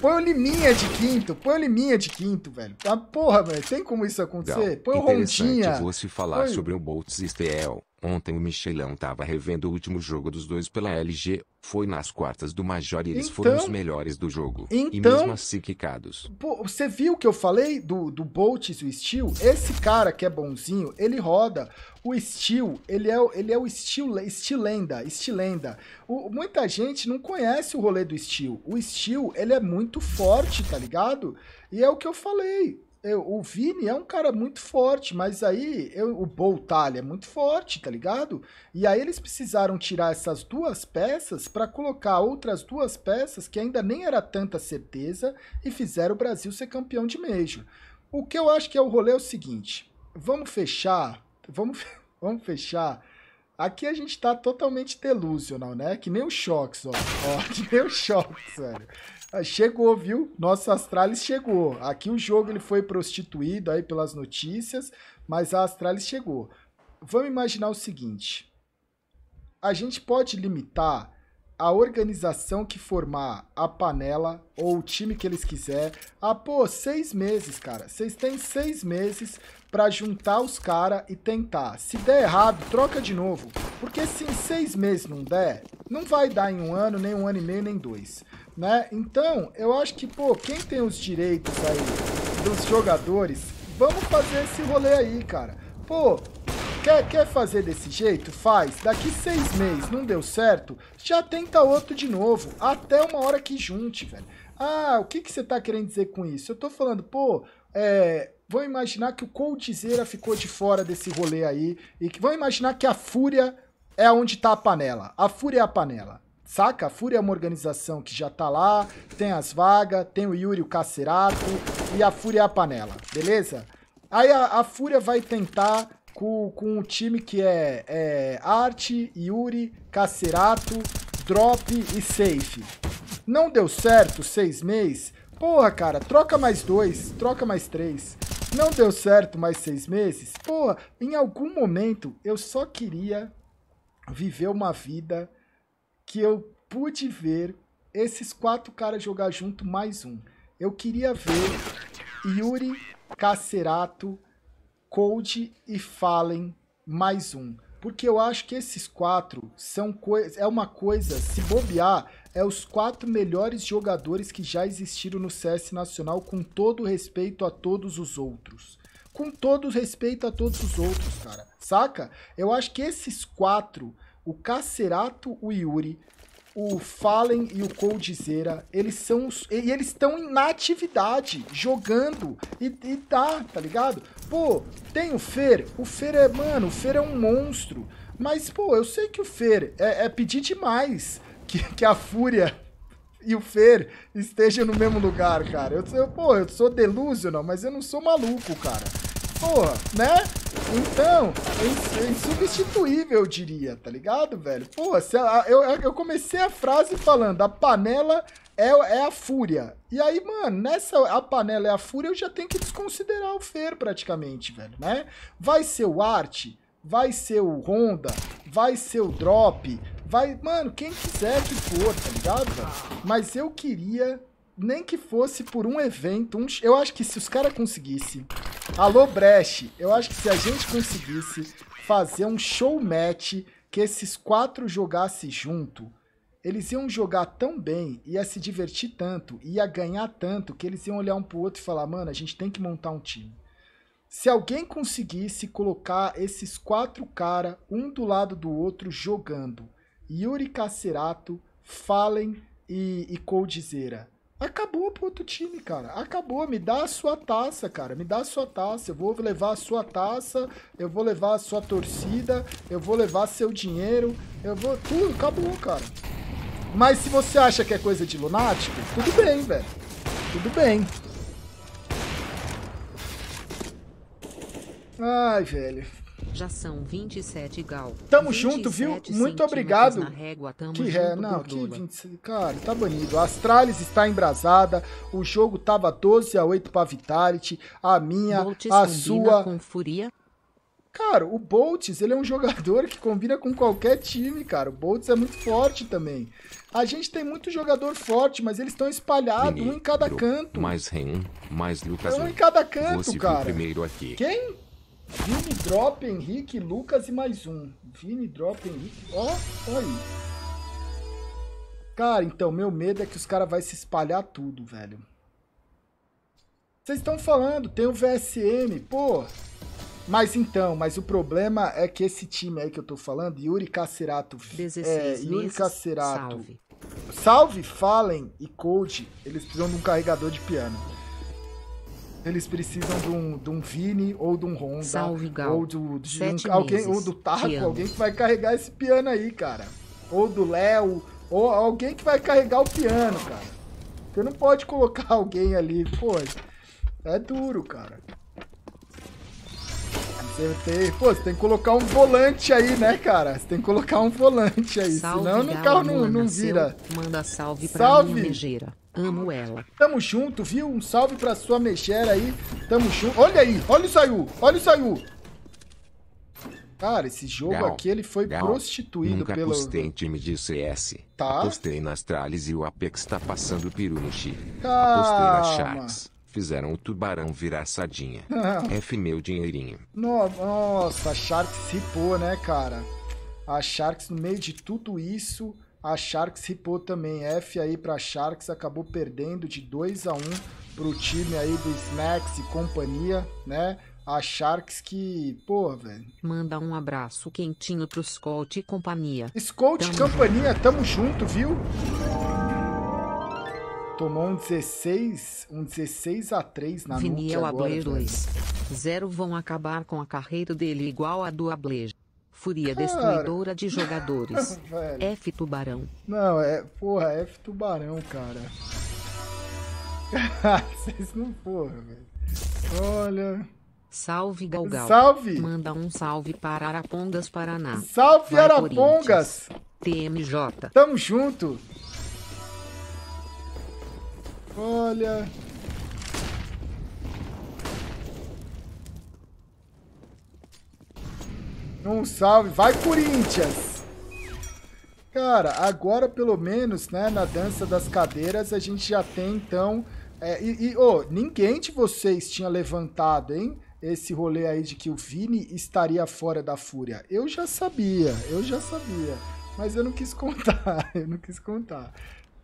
Põe o Liminha de quinto, põe o Liminha de quinto, velho. Tá, porra, velho, tem como isso acontecer? Gal, põe o Rondinha. Interessante você falar põe... sobre o Boltz e Steel. Ontem o Michelão estava revendo o último jogo dos dois pela LG. Foi nas quartas do Major e eles então, foram os então, melhores do jogo. Então, e mesmo então, assim quicados. Pô, você viu o que eu falei do, do Bolt e o Steel? Esse cara que é bonzinho, ele roda. O Steel, ele é, ele é o Steel, Stilenda, Stilenda. O, muita gente não conhece o rolê do Steel. O Steel, ele é muito forte, tá ligado? E é o que eu falei eu, o Vini é um cara muito forte, mas aí eu, o Boltalha é muito forte, tá ligado? E aí eles precisaram tirar essas duas peças para colocar outras duas peças que ainda nem era tanta certeza e fizeram o Brasil ser campeão de Major. O que eu acho que é o rolê é o seguinte: vamos fechar, vamos, vamos fechar. Aqui a gente tá totalmente delusional, né? Que nem o Shox, ó. ó que nem o Shox, velho. Ah, chegou, viu? Nossa Astralis chegou. Aqui o jogo ele foi prostituído aí pelas notícias, mas a Astralis chegou. Vamos imaginar o seguinte: a gente pode limitar a organização que formar a panela ou o time que eles quiser. a pô, seis meses, cara. Vocês têm seis meses para juntar os caras e tentar. Se der errado, troca de novo. Porque se em seis meses não der, não vai dar em um ano, nem um ano e meio, nem dois. Né? Então, eu acho que, pô, quem tem os direitos aí dos jogadores, vamos fazer esse rolê aí, cara. Pô, quer, quer fazer desse jeito? Faz. Daqui seis meses não deu certo, já tenta outro de novo, até uma hora que junte, velho. Ah, o que, que você tá querendo dizer com isso? Eu tô falando, pô, é, vão imaginar que o Coldzera ficou de fora desse rolê aí, e que vão imaginar que a Fúria é onde tá a panela. A Fúria é a panela. Saca? A Fúria é uma organização que já tá lá, tem as vagas, tem o Yuri o Cacerato e a Fúria é a panela, beleza? Aí a, a Fúria vai tentar com, com um time que é, é Arte, Yuri, Cacerato, Drop e Safe. Não deu certo, seis meses? Porra, cara, troca mais dois, troca mais três. Não deu certo mais seis meses? Porra, em algum momento eu só queria viver uma vida que eu pude ver esses quatro caras jogar junto mais um. Eu queria ver Yuri, Cacerato, Cold e Fallen mais um. Porque eu acho que esses quatro são é uma coisa, se bobear, é os quatro melhores jogadores que já existiram no CS Nacional, com todo respeito a todos os outros. Com todo respeito a todos os outros, cara. Saca? Eu acho que esses quatro o Cacerato, o Yuri, o Fallen e o Coldzera, eles são e eles estão na atividade, jogando e, e tá, tá ligado? Pô, tem o Fer, o Fer é, mano, o Fer é um monstro, mas pô, eu sei que o Fer é, é pedir demais que, que a Fúria e o Fer estejam no mesmo lugar, cara. Eu, eu pô, eu sou delusional, mas eu não sou maluco, cara. Porra, né? Então, é, é insubstituível, eu diria, tá ligado, velho? Pô, eu, eu comecei a frase falando, a panela é, é a fúria. E aí, mano, nessa a panela é a fúria, eu já tenho que desconsiderar o Fer praticamente, velho, né? Vai ser o Art, vai ser o Honda, vai ser o Drop, vai... Mano, quem quiser que for, tá ligado, velho? Mas eu queria nem que fosse por um evento, um... eu acho que se os caras conseguissem, alô Brecht, eu acho que se a gente conseguisse fazer um show match que esses quatro jogassem junto, eles iam jogar tão bem, ia se divertir tanto, ia ganhar tanto, que eles iam olhar um pro outro e falar, mano, a gente tem que montar um time. Se alguém conseguisse colocar esses quatro caras um do lado do outro jogando, Yuri Cacerato, Fallen e, e Coldzera, Acabou pro outro time, cara. Acabou. Me dá a sua taça, cara. Me dá a sua taça. Eu vou levar a sua taça. Eu vou levar a sua torcida. Eu vou levar seu dinheiro. Eu vou. Tudo. Acabou, cara. Mas se você acha que é coisa de lunático, tudo bem, velho. Tudo bem. Ai, velho. Já são 27 gal. Tamo 27 junto, viu? Muito obrigado. Régua, que ré, não, que Cara, tá banido. A Astralis está embrasada. O jogo tava 12 a 8 pra Vitality. A minha, Boltz a sua. Com Cara, o Boltz, ele é um jogador que combina com qualquer time, cara. O Boltz é muito forte também. A gente tem muito jogador forte, mas eles estão espalhados, um em cada canto. Mais Ren, mais Lucas. É um em cada canto, Você cara. primeiro aqui. Quem? Vini, Drop, Henrique, Lucas e mais um. Vini, Drop, Henrique. Ó, oh, tá olha. aí. Cara, então, meu medo é que os caras vão se espalhar tudo, velho. Vocês estão falando, tem o VSM, pô. Mas então, mas o problema é que esse time aí que eu tô falando, Yuri Cacerato, é, Yuri Cacerato, salve. salve Fallen e Cold, eles precisam de um carregador de piano eles precisam de um, de um Vini ou de um Honda. Salve, Gal. Ou, do, de um, alguém, ou do Taco, alguém que vai carregar esse piano aí, cara. Ou do Léo, ou alguém que vai carregar o piano, cara. Você não pode colocar alguém ali, pô. É duro, cara. Você tem, pô, você tem que colocar um volante aí, né, cara? Você tem que colocar um volante aí, salve, senão o carro não, não vira. Manda salve pra salve. minha ligeira. Amo ela. Tamo junto, viu? Um salve pra sua mexera aí. Tamo junto. Olha aí, olha o Sayu, olha o Sayu. Cara, esse jogo Gal, aqui ele foi Gal, prostituído nunca pelo. Apostei em time de CS. Tá. Apostei na Astralis e o Apex tá passando peru no Chile. Calma. Apostei na Sharks. Fizeram o tubarão virar sadinha. F meu dinheirinho. Nossa, a Sharks se pô, né, cara? A Sharks, no meio de tudo isso, a Sharks ripou também. F aí para Sharks, acabou perdendo de 2 a 1 para o time aí do Snacks e companhia, né? A Sharks que, pô, velho. Manda um abraço quentinho pro Scout e companhia. Scout e companhia, tamo junto, viu? Tomou um 16, um 16 a 3 na Viniel Nuke é agora. Zero vão acabar com a carreira dele igual a do Ablejo. Fúria Cara. destruidora de jogadores. F Tubarão. Não, é. Porra, F Tubarão, cara. Cara, vocês não porra, velho. Olha. Salve Galgal. Salve. Manda um salve para Arapongas, Paraná. Salve Vai, Arapongas. TMJ. Tamo junto. Olha. Um salve. Vai, Corinthians! Cara, agora pelo menos, né, na dança das cadeiras, a gente já tem, então... É, e, e oh, ninguém de vocês tinha levantado, hein? Esse rolê aí de que o Vini estaria fora da fúria. Eu já sabia, eu já sabia. Mas eu não quis contar, eu não quis contar.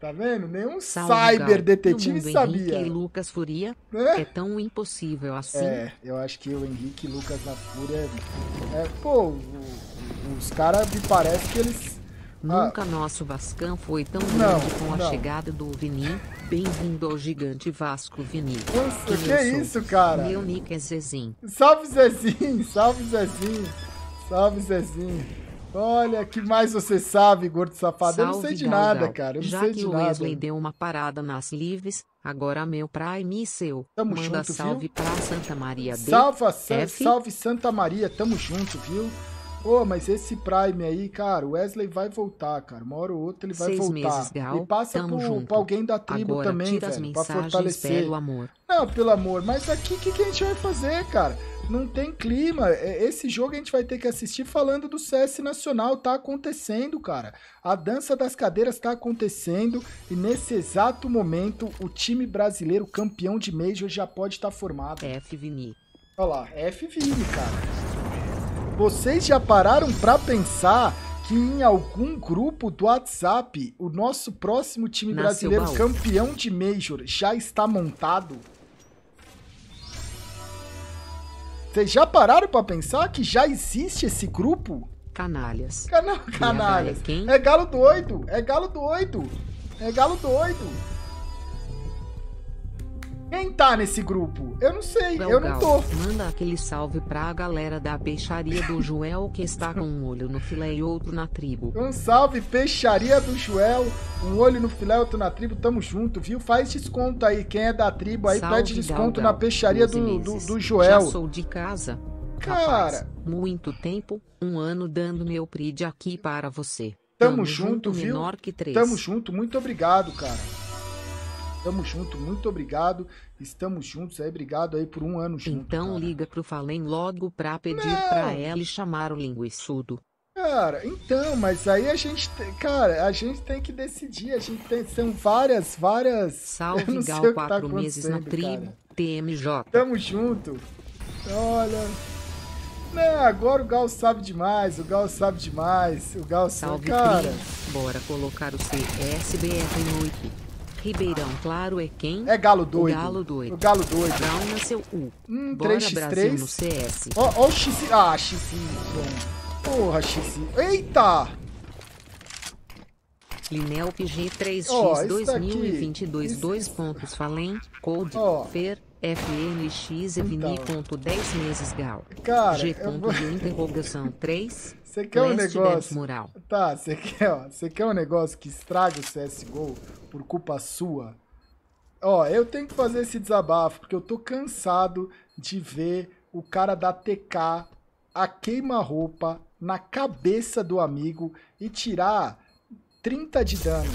Tá vendo? Nenhum Salve, cyber detetive mundo, sabia. Henrique e Lucas Furia é? é tão impossível assim. É, eu acho que o Henrique e Lucas na Fúria. É, pô, os caras me parece que eles. Ah, Nunca ah, nosso Vascão foi tão não, grande com a não. chegada do Vini. Bem-vindo ao gigante Vasco Vini. Nossa, que, que é isso, cara? Meu nick é Zezinho. Salve Zezinho, salve Zezinho, salve Zezinho. Olha, que mais você sabe, gordo safado? Salve, eu não sei de Galdal. nada, cara. Eu não Já sei que de o nada. Wesley deu uma parada nas lives, agora meu Prime e seu. Tamo Manda junto, salve viu? pra Santa Maria D. Salva, F... salve Santa Maria, tamo junto, viu? Ô, oh, mas esse Prime aí, cara, o Wesley vai voltar, cara. Uma hora ou outra ele vai Seis voltar. Meses, Gal, e passa tamo pro, junto. pra alguém da tribo Agora, também, tira velho. As mensagens pra fortalecer. Pelo amor. Não, pelo amor. Mas aqui o que, que a gente vai fazer, cara? Não tem clima. É, esse jogo a gente vai ter que assistir falando do CS Nacional. Tá acontecendo, cara. A dança das cadeiras tá acontecendo. E nesse exato momento, o time brasileiro campeão de Major já pode estar tá formado. F Vini. Olha lá, F Vini, cara. Vocês já pararam pra pensar que em algum grupo do WhatsApp o nosso próximo time Nasceu brasileiro campeão de Major já está montado? Vocês já pararam para pensar que já existe esse grupo? Canalhas. Canal, canalhas. É, é, galo doido. É galo doido. É galo doido. Quem tá nesse grupo? Eu não sei, Belgal, eu não tô. Manda aquele salve pra galera da peixaria do Joel que está com um olho no filé e outro na tribo. Um salve, peixaria do Joel. Um olho no filé, outro na tribo. Tamo junto, viu? Faz desconto aí. Quem é da tribo aí, salve, pede desconto na peixaria do, do, do Joel. Já sou de casa. Cara. Rapaz, muito tempo, um ano dando meu pride aqui para você. Tamo, Tamo junto, junto, viu? Menor que três. Tamo junto, muito obrigado, cara. Tamo junto, muito obrigado. Estamos juntos aí, obrigado aí por um ano junto. Então cara. liga pro Falem logo pra pedir Não. pra ela chamar o linguiçudo. Cara, então, mas aí a gente, cara, a gente tem que decidir, a gente tem, são várias, várias... Salve, Gal, tá quatro tá meses na tribo, TMJ. Tamo junto. Olha... Né, agora o Gal sabe demais, o Gal sabe demais, o Gal sabe, Salve, cara. Bora colocar o CSBR em 8. Ribeirão Claro é quem? É Galo doido. O Galo doido. O Galo doido. Brown nasceu U. Hum, Bora 3x3. Brasil no CS. Ó, oh, ó oh, o X. Ah, X. Bom. Porra, X. Eita! Linel PG3X oh, 2022 2 pontos Falem, Code, oh. Fer, FNX Evini.10 então. meses Gal. Cara, G ponto vou... de interrogação 3, você quer um negócio. Mural. Tá, você quer, ó, você quer um negócio que estraga o CSGO por culpa sua? Ó, eu tenho que fazer esse desabafo, porque eu tô cansado de ver o cara da TK a queima-roupa na cabeça do amigo e tirar 30 de dano.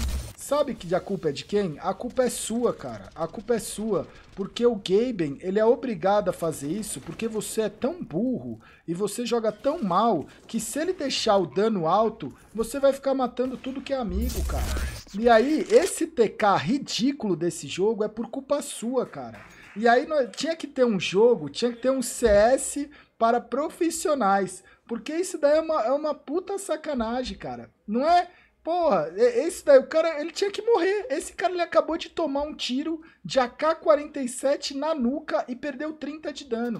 Sabe que a culpa é de quem? A culpa é sua, cara. A culpa é sua. Porque o Gaben, ele é obrigado a fazer isso porque você é tão burro e você joga tão mal que se ele deixar o dano alto, você vai ficar matando tudo que é amigo, cara. E aí, esse TK ridículo desse jogo é por culpa sua, cara. E aí, tinha que ter um jogo, tinha que ter um CS para profissionais. Porque isso daí é uma, é uma puta sacanagem, cara. Não é Porra, esse daí, o cara, ele tinha que morrer. Esse cara, ele acabou de tomar um tiro de AK-47 na nuca e perdeu 30 de dano.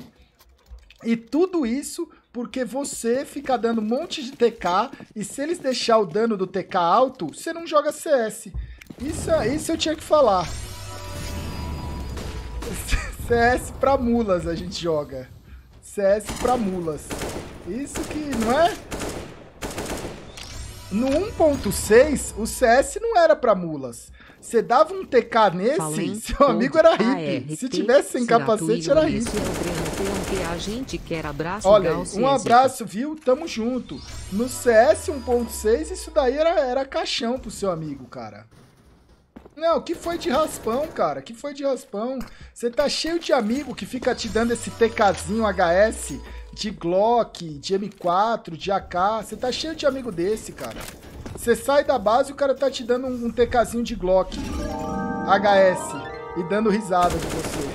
E tudo isso porque você fica dando um monte de TK e se eles deixar o dano do TK alto, você não joga CS. Isso, isso eu tinha que falar. CS pra mulas a gente joga. CS pra mulas. Isso que, não é? No 1.6, o CS não era para mulas. Você dava um TK nesse, Falem seu amigo era ah, é, hippie. Se tivesse sem capacete, era hippie. É é Olha, um abraço, viu? Tamo junto. No CS 1.6, isso daí era, era caixão pro seu amigo, cara. Não, que foi de raspão, cara? Que foi de raspão? Você tá cheio de amigo que fica te dando esse TKzinho HS de Glock, de M4, de AK. Você tá cheio de amigo desse, cara. Você sai da base e o cara tá te dando um, um TKzinho de Glock HS e dando risada de você.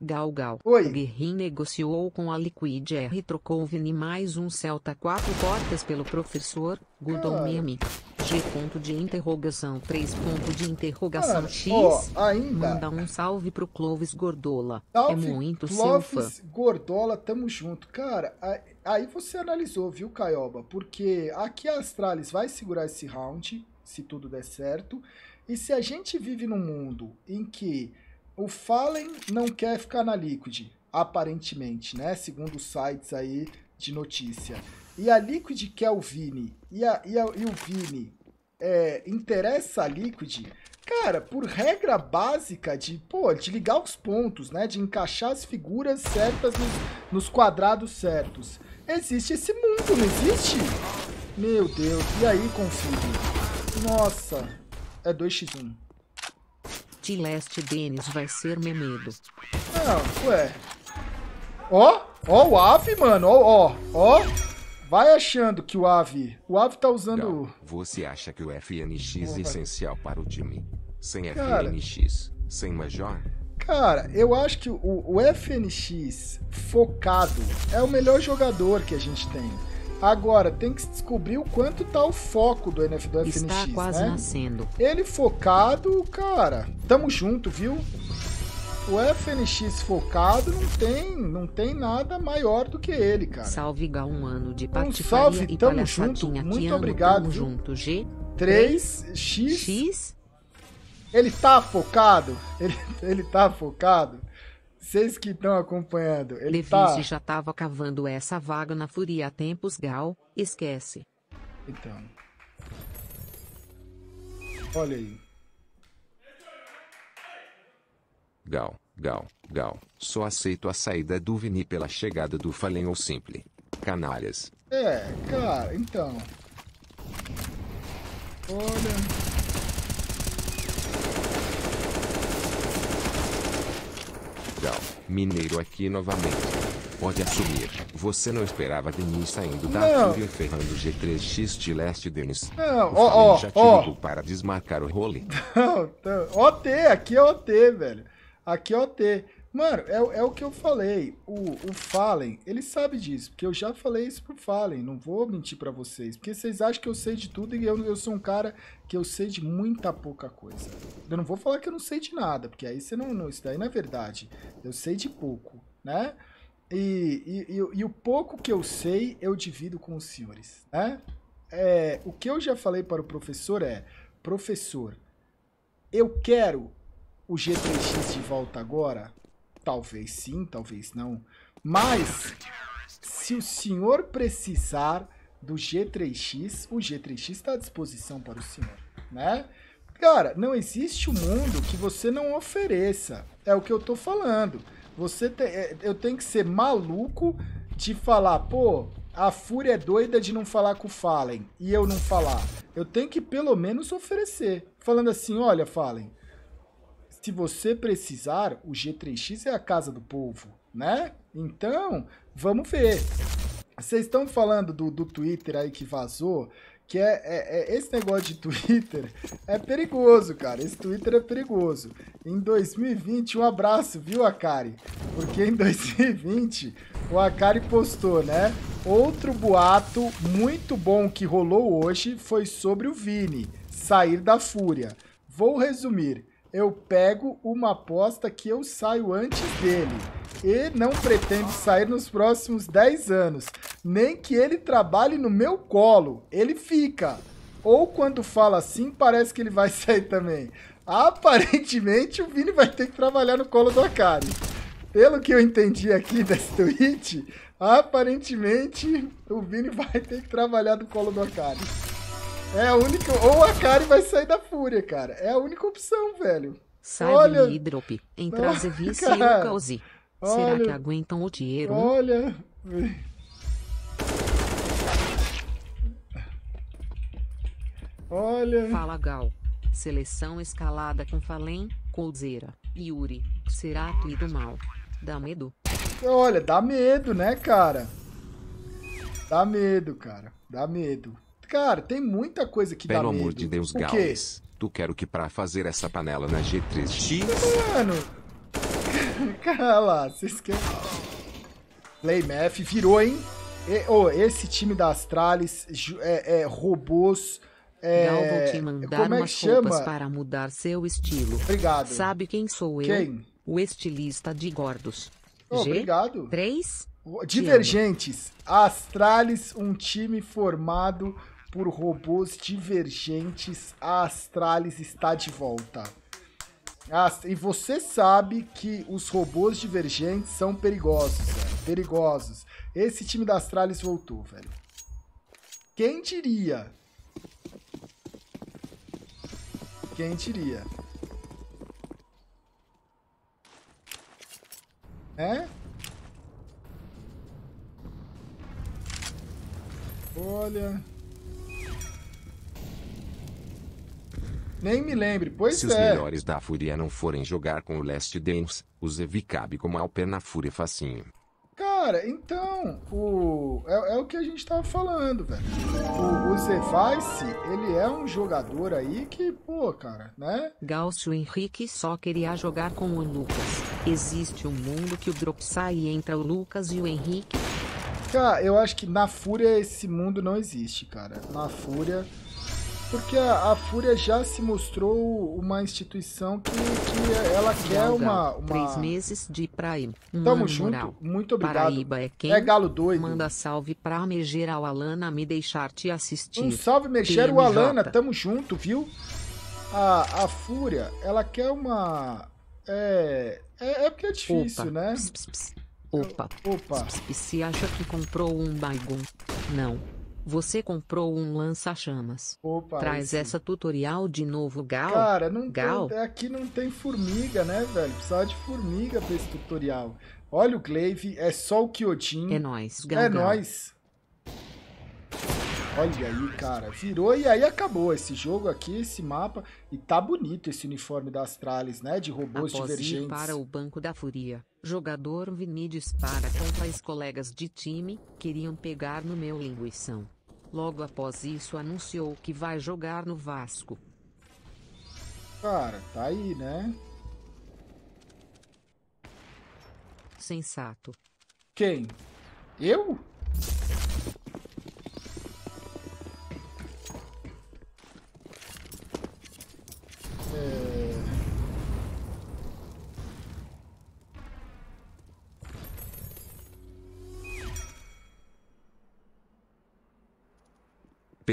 Gal Gal. Oi. Guerrin negociou com a Liquid R e trocou Vini mais um Celta 4 portas pelo professor Gudon Mimi. G ponto de interrogação 3 ponto de interrogação ah, X. Ó, ainda. Manda um salve pro Clovis Gordola. É salve, é muito Clovis seu fã. Gordola, tamo junto. Cara, aí você analisou, viu, Caioba? Porque aqui a Astralis vai segurar esse round, se tudo der certo. E se a gente vive num mundo em que o Fallen não quer ficar na Liquid, aparentemente, né? Segundo sites aí de notícia e a Liquid quer é o Vini, e, a, e, a, e o Vini é, interessa a Liquid, cara, por regra básica de, pô, de ligar os pontos, né? De encaixar as figuras certas nos, nos quadrados certos. Existe esse mundo, não existe? Meu Deus, e aí, confio? Nossa, é 2x1. De leste, Denis vai ser memedo. Ah, ué. Ó, ó o Ave, mano, ó, ó, ó. Vai achando que o AVE. O AVE tá usando. Não, você acha que o FNX é essencial para o time? Sem Cara... FNX, sem Major? Cara, eu acho que o, o FNX focado é o melhor jogador que a gente tem. Agora, tem que descobrir o quanto tá o foco do, NF, do FNX, Está quase né? nascendo. Ele focado, cara, tamo junto, viu? O FNX focado não tem, não tem nada maior do que ele, cara. Salve Gal, um ano de patifaria um salve, e tamo junto, muito ano, obrigado. Tamo junto, G. 3, X. X. Ele tá focado, ele, ele tá focado. Vocês que estão acompanhando, ele Levice tá... já tava cavando essa vaga na Furia há tempos, Gal. Esquece. Então. Olha aí. Gal, gal, gal. Só aceito a saída do Vini pela chegada do Falen ou Simple. Canalhas. É, cara, então. Olha. Gal, mineiro aqui novamente. Pode assumir. Você não esperava Denis saindo da Fúria e ferrando G3X de leste, Denis. Não, ó, ó, ó. para desmarcar o role. Não, não. Tá, OT, aqui é OT, velho. Aqui é OT. Mano, é, é o que eu falei. O, o Fallen, ele sabe disso. Porque eu já falei isso pro Fallen. Não vou mentir para vocês. Porque vocês acham que eu sei de tudo e eu, eu sou um cara que eu sei de muita pouca coisa. Eu não vou falar que eu não sei de nada. Porque aí você não. não isso daí não é verdade. Eu sei de pouco, né? E, e, e, e o pouco que eu sei, eu divido com os senhores, né? É, o que eu já falei para o professor é: professor, eu quero o G3X de volta agora? Talvez sim, talvez não. Mas, se o senhor precisar do G3X, o G3X está à disposição para o senhor, né? Cara, não existe um mundo que você não ofereça. É o que eu tô falando. Você te, é, eu tenho que ser maluco de falar, pô, a Fúria é doida de não falar com o Fallen e eu não falar. Eu tenho que pelo menos oferecer. Falando assim, olha, Fallen, se você precisar, o G3X é a casa do povo, né? Então, vamos ver. Vocês estão falando do, do Twitter aí que vazou, que é, é, é, esse negócio de Twitter é perigoso, cara. Esse Twitter é perigoso. Em 2020, um abraço, viu, Akari? Porque em 2020 o Akari postou, né? Outro boato muito bom que rolou hoje foi sobre o Vini sair da Fúria. Vou resumir eu pego uma aposta que eu saio antes dele. E não pretendo sair nos próximos 10 anos. Nem que ele trabalhe no meu colo. Ele fica. Ou quando fala assim, parece que ele vai sair também. Aparentemente, o Vini vai ter que trabalhar no colo do Akari. Pelo que eu entendi aqui desse tweet, aparentemente, o Vini vai ter que trabalhar no colo do Akari. É a única. Ou a Kari vai sair da fúria, cara. É a única opção, velho. Sai Olha... e drop. Entra a Zevice e o Causi. Será Olha... que aguentam o dinheiro? Olha. Olha. Fala, Gal. Seleção escalada com Fallen, Colzeira, Yuri. e do mal? Dá medo? Olha, dá medo, né, cara? Dá medo, cara. Dá medo. Cara, tem muita coisa que Pelo dá medo. Pelo amor de Deus, Gaules. Tu quero que pra fazer essa panela na G3X... Mano... Cara lá, vocês querem... Playmath virou, hein? E, oh, esse time da Astralis é, é robôs... É, Gal, vou te mandar é umas chama? roupas para mudar seu estilo. Obrigado. Sabe quem sou eu? Quem? O estilista de gordos. Oh, G obrigado. Três? Divergentes. Astralis, um time formado por robôs divergentes, a Astralis está de volta. e você sabe que os robôs divergentes são perigosos, velho. Perigosos. Esse time da Astralis voltou, velho. Quem diria? Quem diria? É? Olha... Nem me lembre, pois Se é. Se os melhores da Fúria não forem jogar com o Last Dance, o Zevi cabe como na Fúria facinho. Cara, então, o, é, é, o que a gente tava falando, velho. O, o Zevice, ele é um jogador aí que, pô, cara, né? Gaucho Henrique só queria jogar com o Lucas. Existe um mundo que o drop sai entra o Lucas e o Henrique. Cara, eu acho que na Fúria esse mundo não existe, cara. Na Fúria porque a, a, Fúria já se mostrou uma instituição que, que ela quer uma, uma, Três meses de Prime. Um Tamo junto, muito obrigado. Paraíba é, é quem? É Galo Doido. Manda salve pra Megeral Alana me deixar te assistir. Um salve, Megeral Alana, tamo junto, viu? A, a Fúria, ela quer uma... É, é, é porque é difícil, Opa. né? Pss, pss, Opa. Opa. Se acha que comprou um Baigon. Não você comprou um lança-chamas. Opa, Traz essa tutorial de novo, Gal. Cara, não Gal. Tem, é aqui não tem formiga, né, velho? Precisa de formiga pra esse tutorial. Olha o Glaive, é só o Kyotin. É nóis, Gal. É nóis. Olha aí, cara. Virou e aí acabou esse jogo aqui, esse mapa. E tá bonito esse uniforme da Astralis, né? De robôs Após divergentes. Ir para o Banco da Fúria. Jogador Vini dispara contra os colegas de time, queriam pegar no meu linguição. Logo após isso anunciou que vai jogar no Vasco. Cara, tá aí, né? Sensato. Quem? Eu?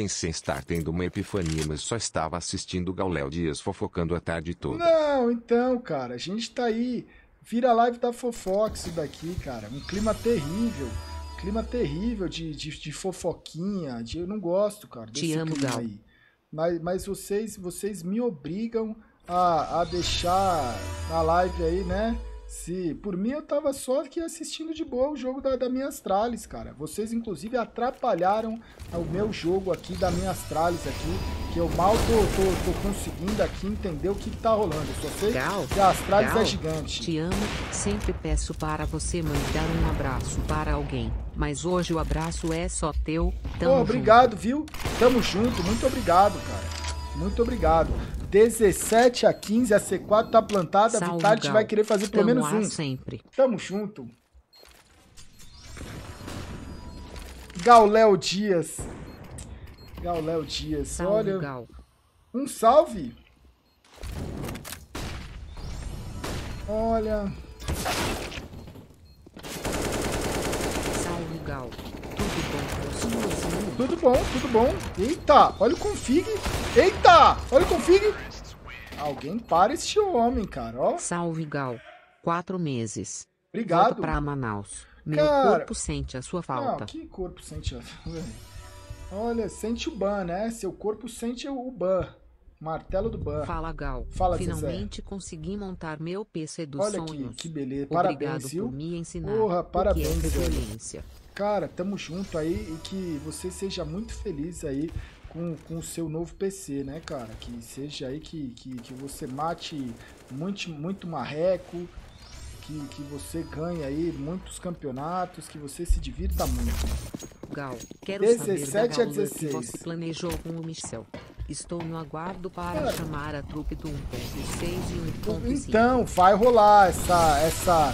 pensei estar tendo uma epifania, mas só estava assistindo Galéo Dias fofocando a tarde toda. Não, então, cara, a gente tá aí. Vira live da Fofox isso daqui, cara. Um clima terrível. clima terrível de, de, de fofoquinha. De, eu não gosto, cara. Te amo, clima Aí. Mas, mas vocês, vocês me obrigam a, a deixar a live aí, né? Se, por mim, eu tava só aqui assistindo de boa o jogo da, da minhas astralis cara. Vocês, inclusive, atrapalharam o meu jogo aqui da minhas astralis aqui, que eu mal tô, tô, tô conseguindo aqui entender o que, que tá rolando. vocês só sei Gal, que é Gal, é gigante. Te amo, sempre peço para você mandar um abraço para alguém, mas hoje o abraço é só teu. Tamo Pô, obrigado, junto. viu? Tamo junto, muito obrigado, cara. Muito obrigado. 17 a 15, a C4 tá plantada, Salve, a Vitality Gal. vai querer fazer pelo menos um. sempre. Tamo junto. Gauléo Dias. Gauléo Dias, salve, olha. Gal. Um salve. Olha. Tudo bom, tudo bom. Eita, olha o config. Eita, olha o config. Alguém para este homem, cara, ó. Salve, Gal. Quatro meses. Obrigado. Volta pra Manaus. Meu cara... corpo sente a sua falta. Não, que corpo sente a Olha, sente o ban, né? Seu corpo sente o ban. Martelo do ban. Fala, Gal. Fala, Finalmente Zezé. consegui montar meu PC dos Olha sonhos. Olha que, que beleza. Obrigado parabéns, Obrigado por me ensinar. Porra, parabéns, que é excelência. Zezé. Cara, tamo junto aí e que você seja muito feliz aí com, com o seu novo PC, né, cara? Que seja aí que, que, que você mate muito, muito marreco, que, que você ganhe aí muitos campeonatos, que você se divirta muito. Gal, quero 17 saber da a 16. você planejou com o Michel. Estou no aguardo para chamar a trupe do 1.6 e 1.5. Então, vai rolar essa, essa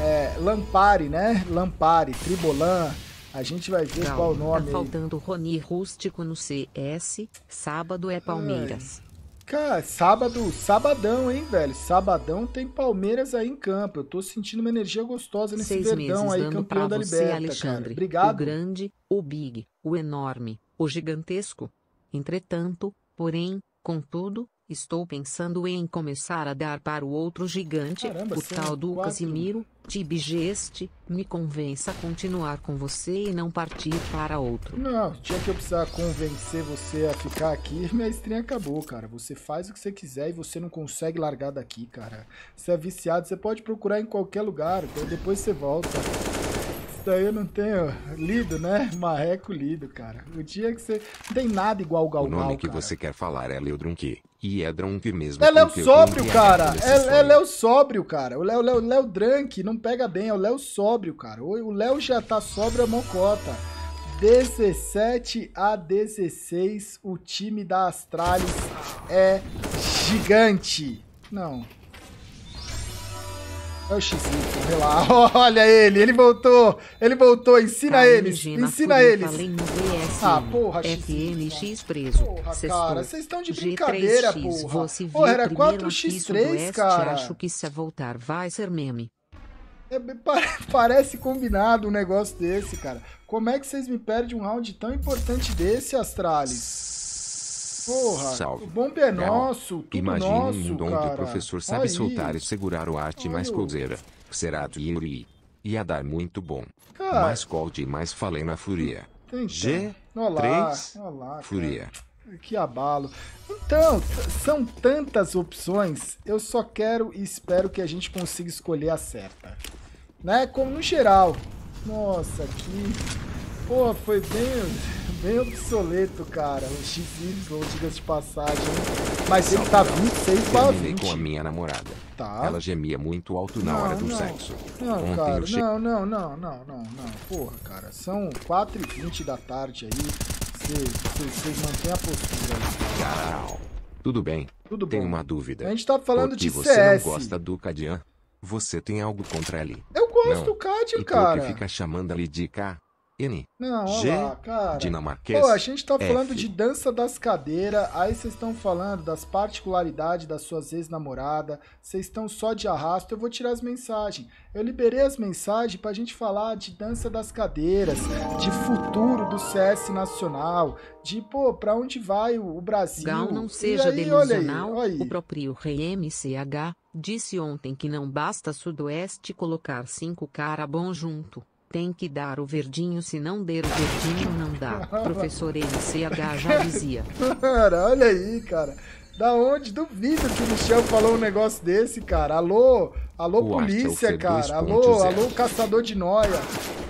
é, Lampari, né? Lampari, Tribolan. A gente vai ver Calma, qual o tá nome. Tá faltando aí. Rony Rústico no CS. Sábado é Palmeiras. Ai. Cara, sábado, sabadão, hein, velho? Sabadão tem Palmeiras aí em campo. Eu tô sentindo uma energia gostosa nesse Seis verdão aí, campeão da você, Alexandre, cara. Obrigado. O grande, o big, o enorme, o gigantesco. Entretanto, porém, contudo, estou pensando em começar a dar para o outro gigante, Caramba, o é tal do quatro. Casimiro, Tibigeste, me convença a continuar com você e não partir para outro. Não, tinha que eu precisar convencer você a ficar aqui. Minha estreia acabou, cara. Você faz o que você quiser e você não consegue largar daqui, cara. Você é viciado, você pode procurar em qualquer lugar, depois você volta daí eu não tenho lido, né? Marreco lido, cara. O dia que você. Não tem nada igual o Galgal. O nome que cara. você quer falar é Leodrunqui. E é Drunk mesmo. É Léo Sóbrio, cara. É, é Léo Sóbrio, cara. O Léo, Léo, Léo Drunk não pega bem. É o Léo Sóbrio, cara. O Léo já tá sóbrio a mocota. 17 a 16, o time da Astralis é gigante. Não, é o X, vê lá. Olha ele, ele voltou. Ele voltou, ensina eles. ensina eles. Ah, porra, X. FMX preso. Porra, cara, vocês estão de brincadeira, porra. Porra, era 4x3, cara. Acho que se é voltar vai ser meme. É, parece combinado um negócio desse, cara. Como é que vocês me perdem um round tão importante desse, Astralis? Porra, Salve. O bombe é nosso, tudo Imagine nosso, um mundo cara. onde o professor sabe Aí. soltar e segurar o arte mais cozeira, Será e Yuri. Ia dar muito bom. Cara. Mais cold e mais na fúria. Então, G. 3. Então, fúria. Que abalo. Então, são tantas opções. Eu só quero e espero que a gente consiga escolher a certa. Né? Como no geral. Nossa, que. Pô, foi bem bem obsoleto, cara. O XY, diga de passagem. Mas ele tá 26 para 20. com a minha namorada. Tá. Ela gemia muito alto na não, hora do não. sexo. Não, Ontem cara, che... não, não, não, não, não, não. Porra, cara, são 4 e 20 da tarde aí. Vocês mantêm a postura aí. Tudo bem. Tudo bom. Tem uma dúvida. A gente tá falando de você CS. você não gosta do Cadian? Você tem algo contra ele? Eu gosto não. do Cádio, cara. E que fica chamando ele de K? N. Não, G, lá, cara. Dinamarquês. Pô, a gente tá falando de dança das cadeiras, aí vocês estão falando das particularidades das suas ex-namoradas, vocês estão só de arrasto, eu vou tirar as mensagens. Eu liberei as mensagens pra gente falar de dança das cadeiras, de futuro do CS nacional, de, pô, pra onde vai o, o Brasil. Gal não seja aí, delusional, olha aí, olha aí. o próprio rei MCH disse ontem que não basta Sudoeste colocar cinco cara bom junto tem que dar o verdinho, se não der o verdinho, não dá. Professor MCH já dizia. Cara, olha aí, cara. Da onde? Duvido que o Michel falou um negócio desse, cara. Alô, alô o polícia, cara. Alô, alô caçador de noia.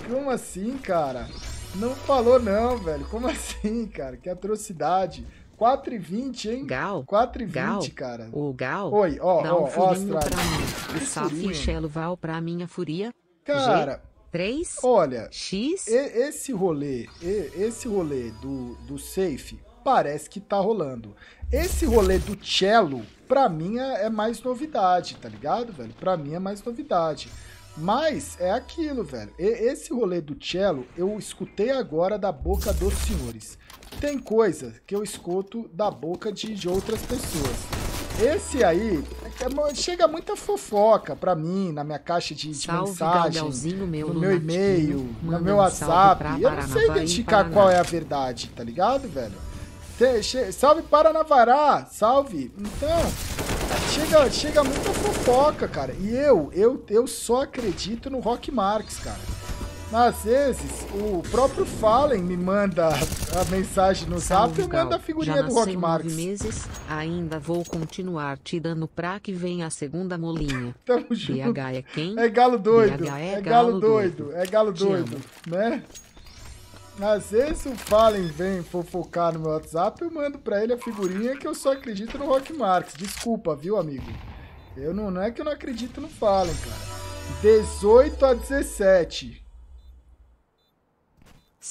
Como assim, cara? Não falou não, velho. Como assim, cara? Que atrocidade. 4 e 20, hein? Gal. 4 e 20, Gal. cara. O Gal. Oi, ó, Dá ó, um ó, Pra mim. O Safi Chelo Val pra minha furia. Cara, G 3? Olha, X? esse rolê, esse rolê do, do safe parece que tá rolando. Esse rolê do cello, pra mim, é, é mais novidade, tá ligado, velho? Pra mim é mais novidade. Mas é aquilo, velho. E, esse rolê do cello eu escutei agora da boca dos senhores. Tem coisa que eu escuto da boca de, de outras pessoas. Esse aí é, é chega muita fofoca pra mim, na minha caixa de, de meu, no meu e-mail, no meu WhatsApp. eu não sei identificar qual é a verdade, tá ligado, velho? salve Paranavará, salve. Então, chega, chega muita fofoca, cara. E eu, eu, eu só acredito no Rock Marx, cara. Às vezes, o próprio Fallen me manda a mensagem no Salve, zap e manda a figurinha do Rock Marx. meses, ainda vou continuar te dando pra que venha a segunda molinha. Tamo é junto. BH é quem? É galo doido. BH é, é galo, galo doido. doido. É galo te doido, amo. né? Às vezes o Fallen vem fofocar no meu WhatsApp, eu mando pra ele a figurinha que eu só acredito no Rock Marx. Desculpa, viu, amigo? Eu não, não é que eu não acredito no Fallen, cara. 18 a 17.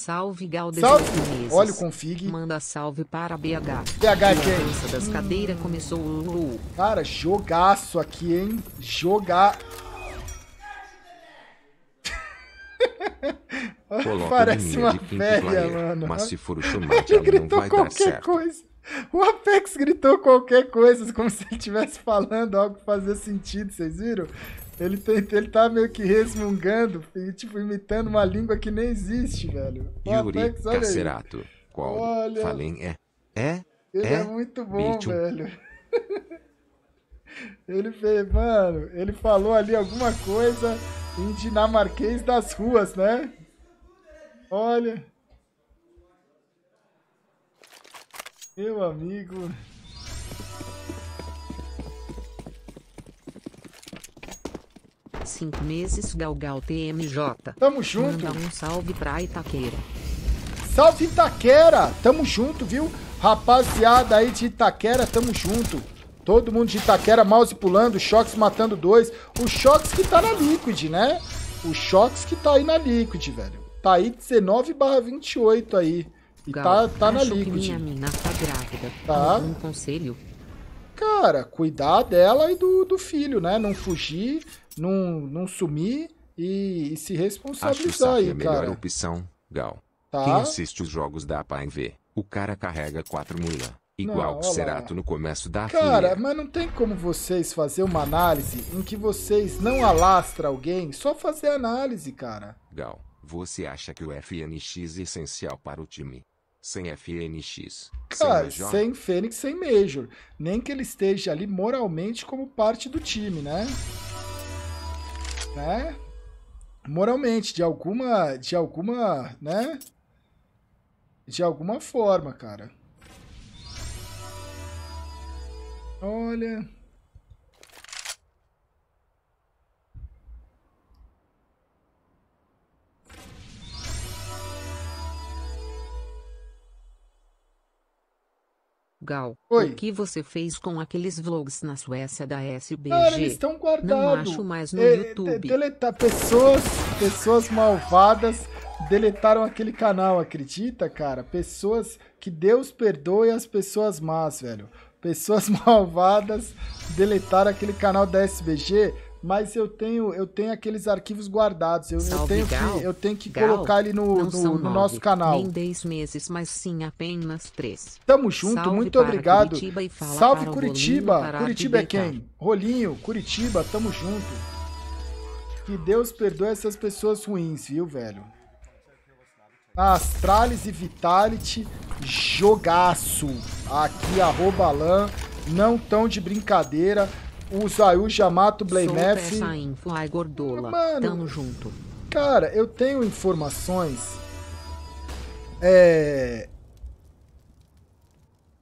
Salve Galdes Salve! Olha o config. Manda salve para BH. BH é quem? A dança das cadeiras começou o... Cara, jogaço aqui, hein? Jogar... Coloca Parece uma de mano. Mas se for o chamate, ele gritou qualquer coisa. O Apex gritou qualquer coisa, como se ele estivesse falando algo que fazia sentido, vocês viram? Ele, tem, ele tá meio que resmungando, tipo, imitando uma língua que nem existe, velho. Yuri Apex, olha Cacerato. Aí. Qual? Olha. Falem é. É? Ele é, é muito bom, Bicho. velho. ele fez, mano, ele falou ali alguma coisa em dinamarquês das ruas, né? Olha. Meu amigo. cinco meses Galgal TMJ. Tamo junto. Manda um salve pra Itaqueira. Salve Itaquera, tamo junto, viu? Rapaziada aí de Itaquera, tamo junto. Todo mundo de Itaquera, mouse pulando, Shox matando dois. O Shox que tá na Liquid, né? O Shox que tá aí na Liquid, velho. Tá aí 19 barra 28 aí. E Gal, tá, tá na Liquid. minha mina tá grávida. Tá. Um conselho? Cara, cuidar dela e do, do filho, né? Não fugir, não, não sumir e, e se responsabilizar Acho o SAP aí, é a melhor opção, Gal. Tá? Quem assiste os jogos da Pai vê. O cara carrega quatro mula. Igual o Serato Cerato no começo da Cara, filha. mas não tem como vocês fazer uma análise em que vocês não alastra alguém, só fazer análise, cara. Gal, você acha que o FNX é essencial para o time? Sem FNX, cara, sem, sem Fênix, sem Major. Nem que ele esteja ali moralmente como parte do time, né? né? Moralmente, de alguma, de alguma, né? De alguma forma, cara. Olha... Gal, Oi. o que você fez com aqueles vlogs na Suécia da SBG? Cara, eles estão guardados. Não acho mais no é, YouTube. É, Deletar pessoas, pessoas malvadas deletaram aquele canal, acredita, cara? Pessoas que Deus perdoe as pessoas más, velho. Pessoas malvadas deletaram aquele canal da SBG mas eu tenho eu tenho aqueles arquivos guardados. Eu, eu tenho Gal. que, eu tenho que colocar ele no, no, no nosso canal. Nem 10 meses, mas sim apenas 3. Tamo junto, Salve muito obrigado. Curitiba Salve Curitiba. Curitiba é quem? Rolinho, Curitiba, tamo junto. Que Deus perdoe essas pessoas ruins, viu, velho? Astralis e Vitality, jogaço. Aqui, arroba Alan, não tão de brincadeira. O o Yamato Blaymef. essa info, ai gordola. Mano, Tamo junto. Cara, eu tenho informações. É.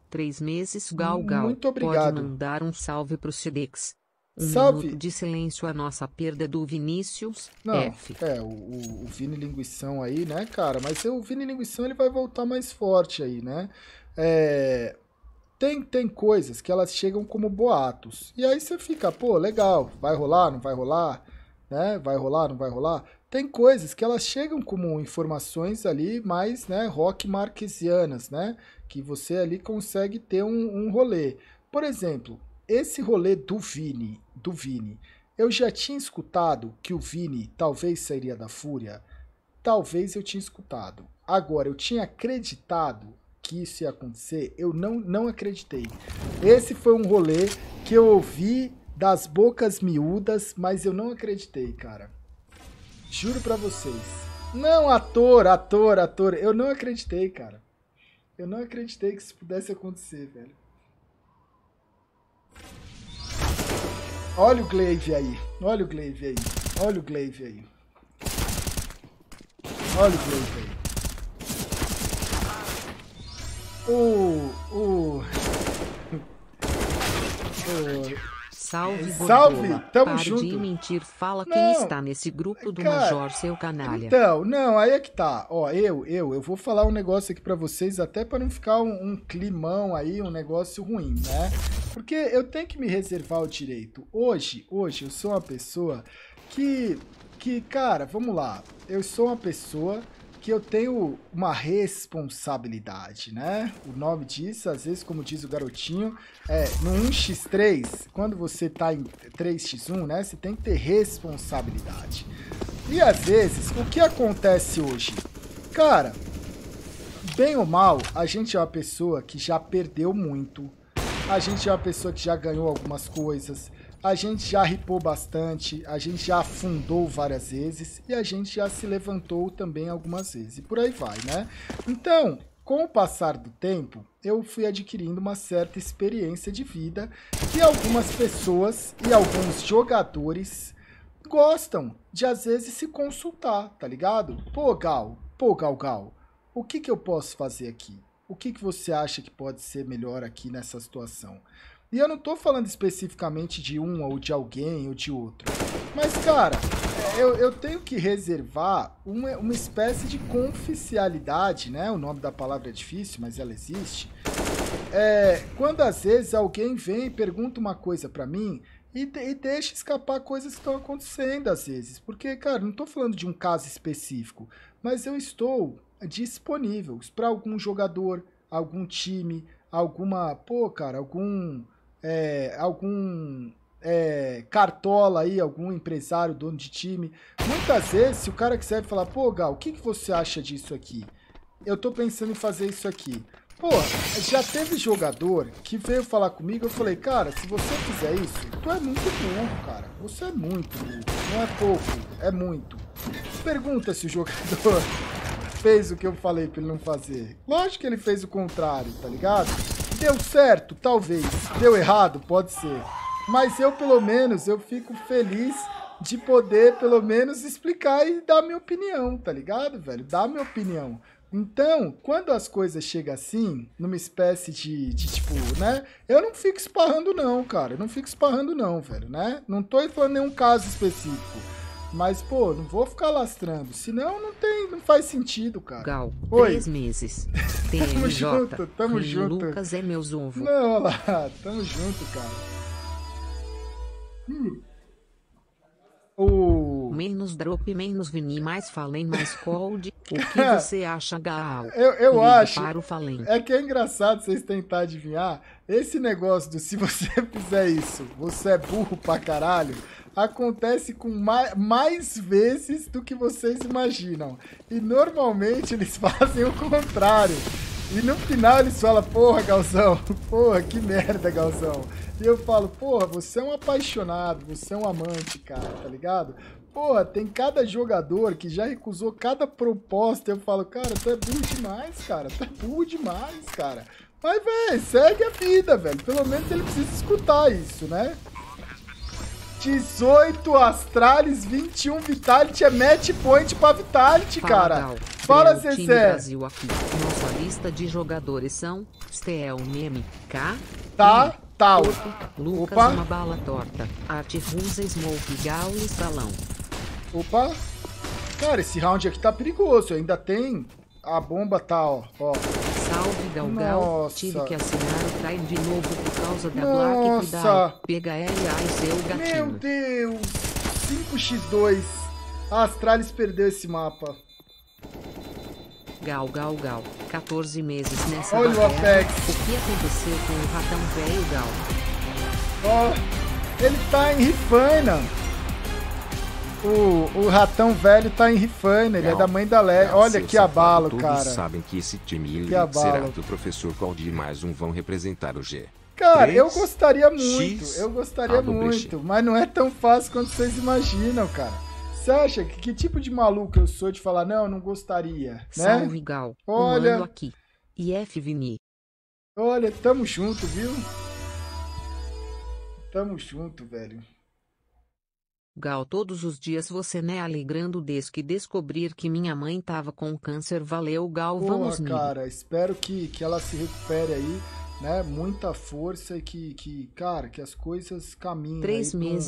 Três meses, Gal Gal. Muito obrigado. Pode mandar um salve pro Sidex. Um salve. de silêncio a nossa perda do Vinícius Não, F. É, o, o, o, Vini Linguição aí, né, cara? Mas o Vini Linguição ele vai voltar mais forte aí, né? É, tem, tem coisas que elas chegam como boatos. E aí você fica, pô, legal, vai rolar, não vai rolar, né? Vai rolar, não vai rolar. Tem coisas que elas chegam como informações ali mais, né, rock marquesianas, né? Que você ali consegue ter um, um rolê. Por exemplo, esse rolê do Vini, do Vini. Eu já tinha escutado que o Vini talvez sairia da Fúria. Talvez eu tinha escutado. Agora, eu tinha acreditado que isso ia acontecer, eu não, não acreditei. Esse foi um rolê que eu ouvi das bocas miúdas, mas eu não acreditei, cara. Juro pra vocês. Não, ator, ator, ator. Eu não acreditei, cara. Eu não acreditei que isso pudesse acontecer, velho. Olha o Glaive aí. Olha o Glaive aí. Olha o Glaive aí. Olha o Glaive aí. O. O. o... Salve, Salve, tamo Pare junto. de mentir, fala não, quem está nesse grupo do cara, Major, seu canalha. Então, não, aí é que tá. Ó, eu, eu, eu vou falar um negócio aqui para vocês, até para não ficar um, um, climão aí, um negócio ruim, né? Porque eu tenho que me reservar o direito. Hoje, hoje, eu sou uma pessoa que, que, cara, vamos lá. Eu sou uma pessoa que eu tenho uma responsabilidade, né? O nome disso, às vezes, como diz o garotinho, é no 1x3, quando você tá em 3x1, né? Você tem que ter responsabilidade. E às vezes, o que acontece hoje? Cara, bem ou mal, a gente é uma pessoa que já perdeu muito. A gente é uma pessoa que já ganhou algumas coisas a gente já ripou bastante, a gente já afundou várias vezes e a gente já se levantou também algumas vezes. E por aí vai, né? Então, com o passar do tempo, eu fui adquirindo uma certa experiência de vida que algumas pessoas e alguns jogadores gostam de às vezes se consultar, tá ligado? Pô, Gal, pô, Gal, Gal, o que que eu posso fazer aqui? O que que você acha que pode ser melhor aqui nessa situação? E eu não tô falando especificamente de um ou de alguém ou de outro. Mas, cara, eu, eu tenho que reservar uma, uma espécie de confidencialidade, né? O nome da palavra é difícil, mas ela existe. É, quando às vezes alguém vem e pergunta uma coisa para mim e, de, e, deixa escapar coisas que estão acontecendo às vezes. Porque, cara, não tô falando de um caso específico, mas eu estou disponível para algum jogador, algum time, alguma, pô, cara, algum é, algum é, cartola aí, algum empresário, dono de time. Muitas vezes, se o cara quiser falar, pô, Gal, o que, que você acha disso aqui? Eu tô pensando em fazer isso aqui. Pô, já teve jogador que veio falar comigo, eu falei, cara, se você fizer isso, tu é muito burro, cara. Você é muito burro. Não é pouco, é muito. Pergunta se o jogador fez o que eu falei pra ele não fazer. Lógico que ele fez o contrário, tá ligado? Deu certo? Talvez. Deu errado? Pode ser. Mas eu, pelo menos, eu fico feliz de poder, pelo menos, explicar e dar minha opinião, tá ligado, velho? Dar minha opinião. Então, quando as coisas chegam assim, numa espécie de, de, tipo, né? Eu não fico esparrando, não, cara. Eu não fico esparrando, não, velho, né? Não tô falando nenhum caso específico. Mas, pô, não vou ficar lastrando. Senão não tem, não faz sentido, cara. Gal, Oi. três meses. TMJ, tamo junto, tamo junto. Lucas é meus ovos. Não, olha lá, tamo junto, cara. Hum. O... Menos drop, menos Vini, mais Fallen, mais Cold. o que você acha, Gal? Eu, eu acho. Para o Fallen. É que é engraçado vocês tentar adivinhar. Esse negócio do se você fizer isso, você é burro pra caralho acontece com mais, mais vezes do que vocês imaginam. E normalmente eles fazem o contrário. E no final eles falam, porra, Galzão, porra, que merda, Galzão. E eu falo, porra, você é um apaixonado, você é um amante, cara, tá ligado? Porra, tem cada jogador que já recusou cada proposta. Eu falo, cara, tu é burro demais, cara, tu é burro demais, cara. Mas, velho, segue a vida, velho. Pelo menos ele precisa escutar isso, né? 18 Astralis, 21 Vitality. É match point pra Vitality, Fala, cara. Gal. Fala, Cecé. Time Brasil aqui. Nossa lista de jogadores são Stel Meme, K, Tá, M, tá. Lucas, Opa. uma bala torta. Art Rusa, Smoke, Gal e Salão. Opa. Cara, esse round aqui tá perigoso. Ainda tem... A bomba tá, ó. Ó. Salve Galgal, tive que assinar o Prime de novo por causa da Nossa. Black Cuidado. PHLA e seu gatinho. Meu Deus! 5x2. A Astralis perdeu esse mapa. Gal, gal, gal. 14 meses nessa Olha barreira. o Apex. O que aconteceu com o ratão velho, gal? oh, ele tá em Rifana o, o ratão velho tá em refiner, ele é da mãe da Lé. Olha que abalo, todos cara. Todos sabem que esse time que abalo. será o professor Caldir mais um vão representar o G. Cara, eu gostaria muito, X, eu gostaria ah, muito, mas não é tão fácil quanto vocês imaginam, cara. Você acha que, que tipo de maluco eu sou de falar, não, não gostaria, né? Salve, Gal. Olha. aqui. IF Vini. Olha, tamo junto, viu? Tamo junto, velho. Gal todos os dias você né alegrando desde que descobrir que minha mãe tava com câncer. Valeu, Gal, vamos vamos Boa, cara, nele. espero que, que ela se recupere aí, né? Muita força e que, que cara, que as coisas caminhem. Três meses.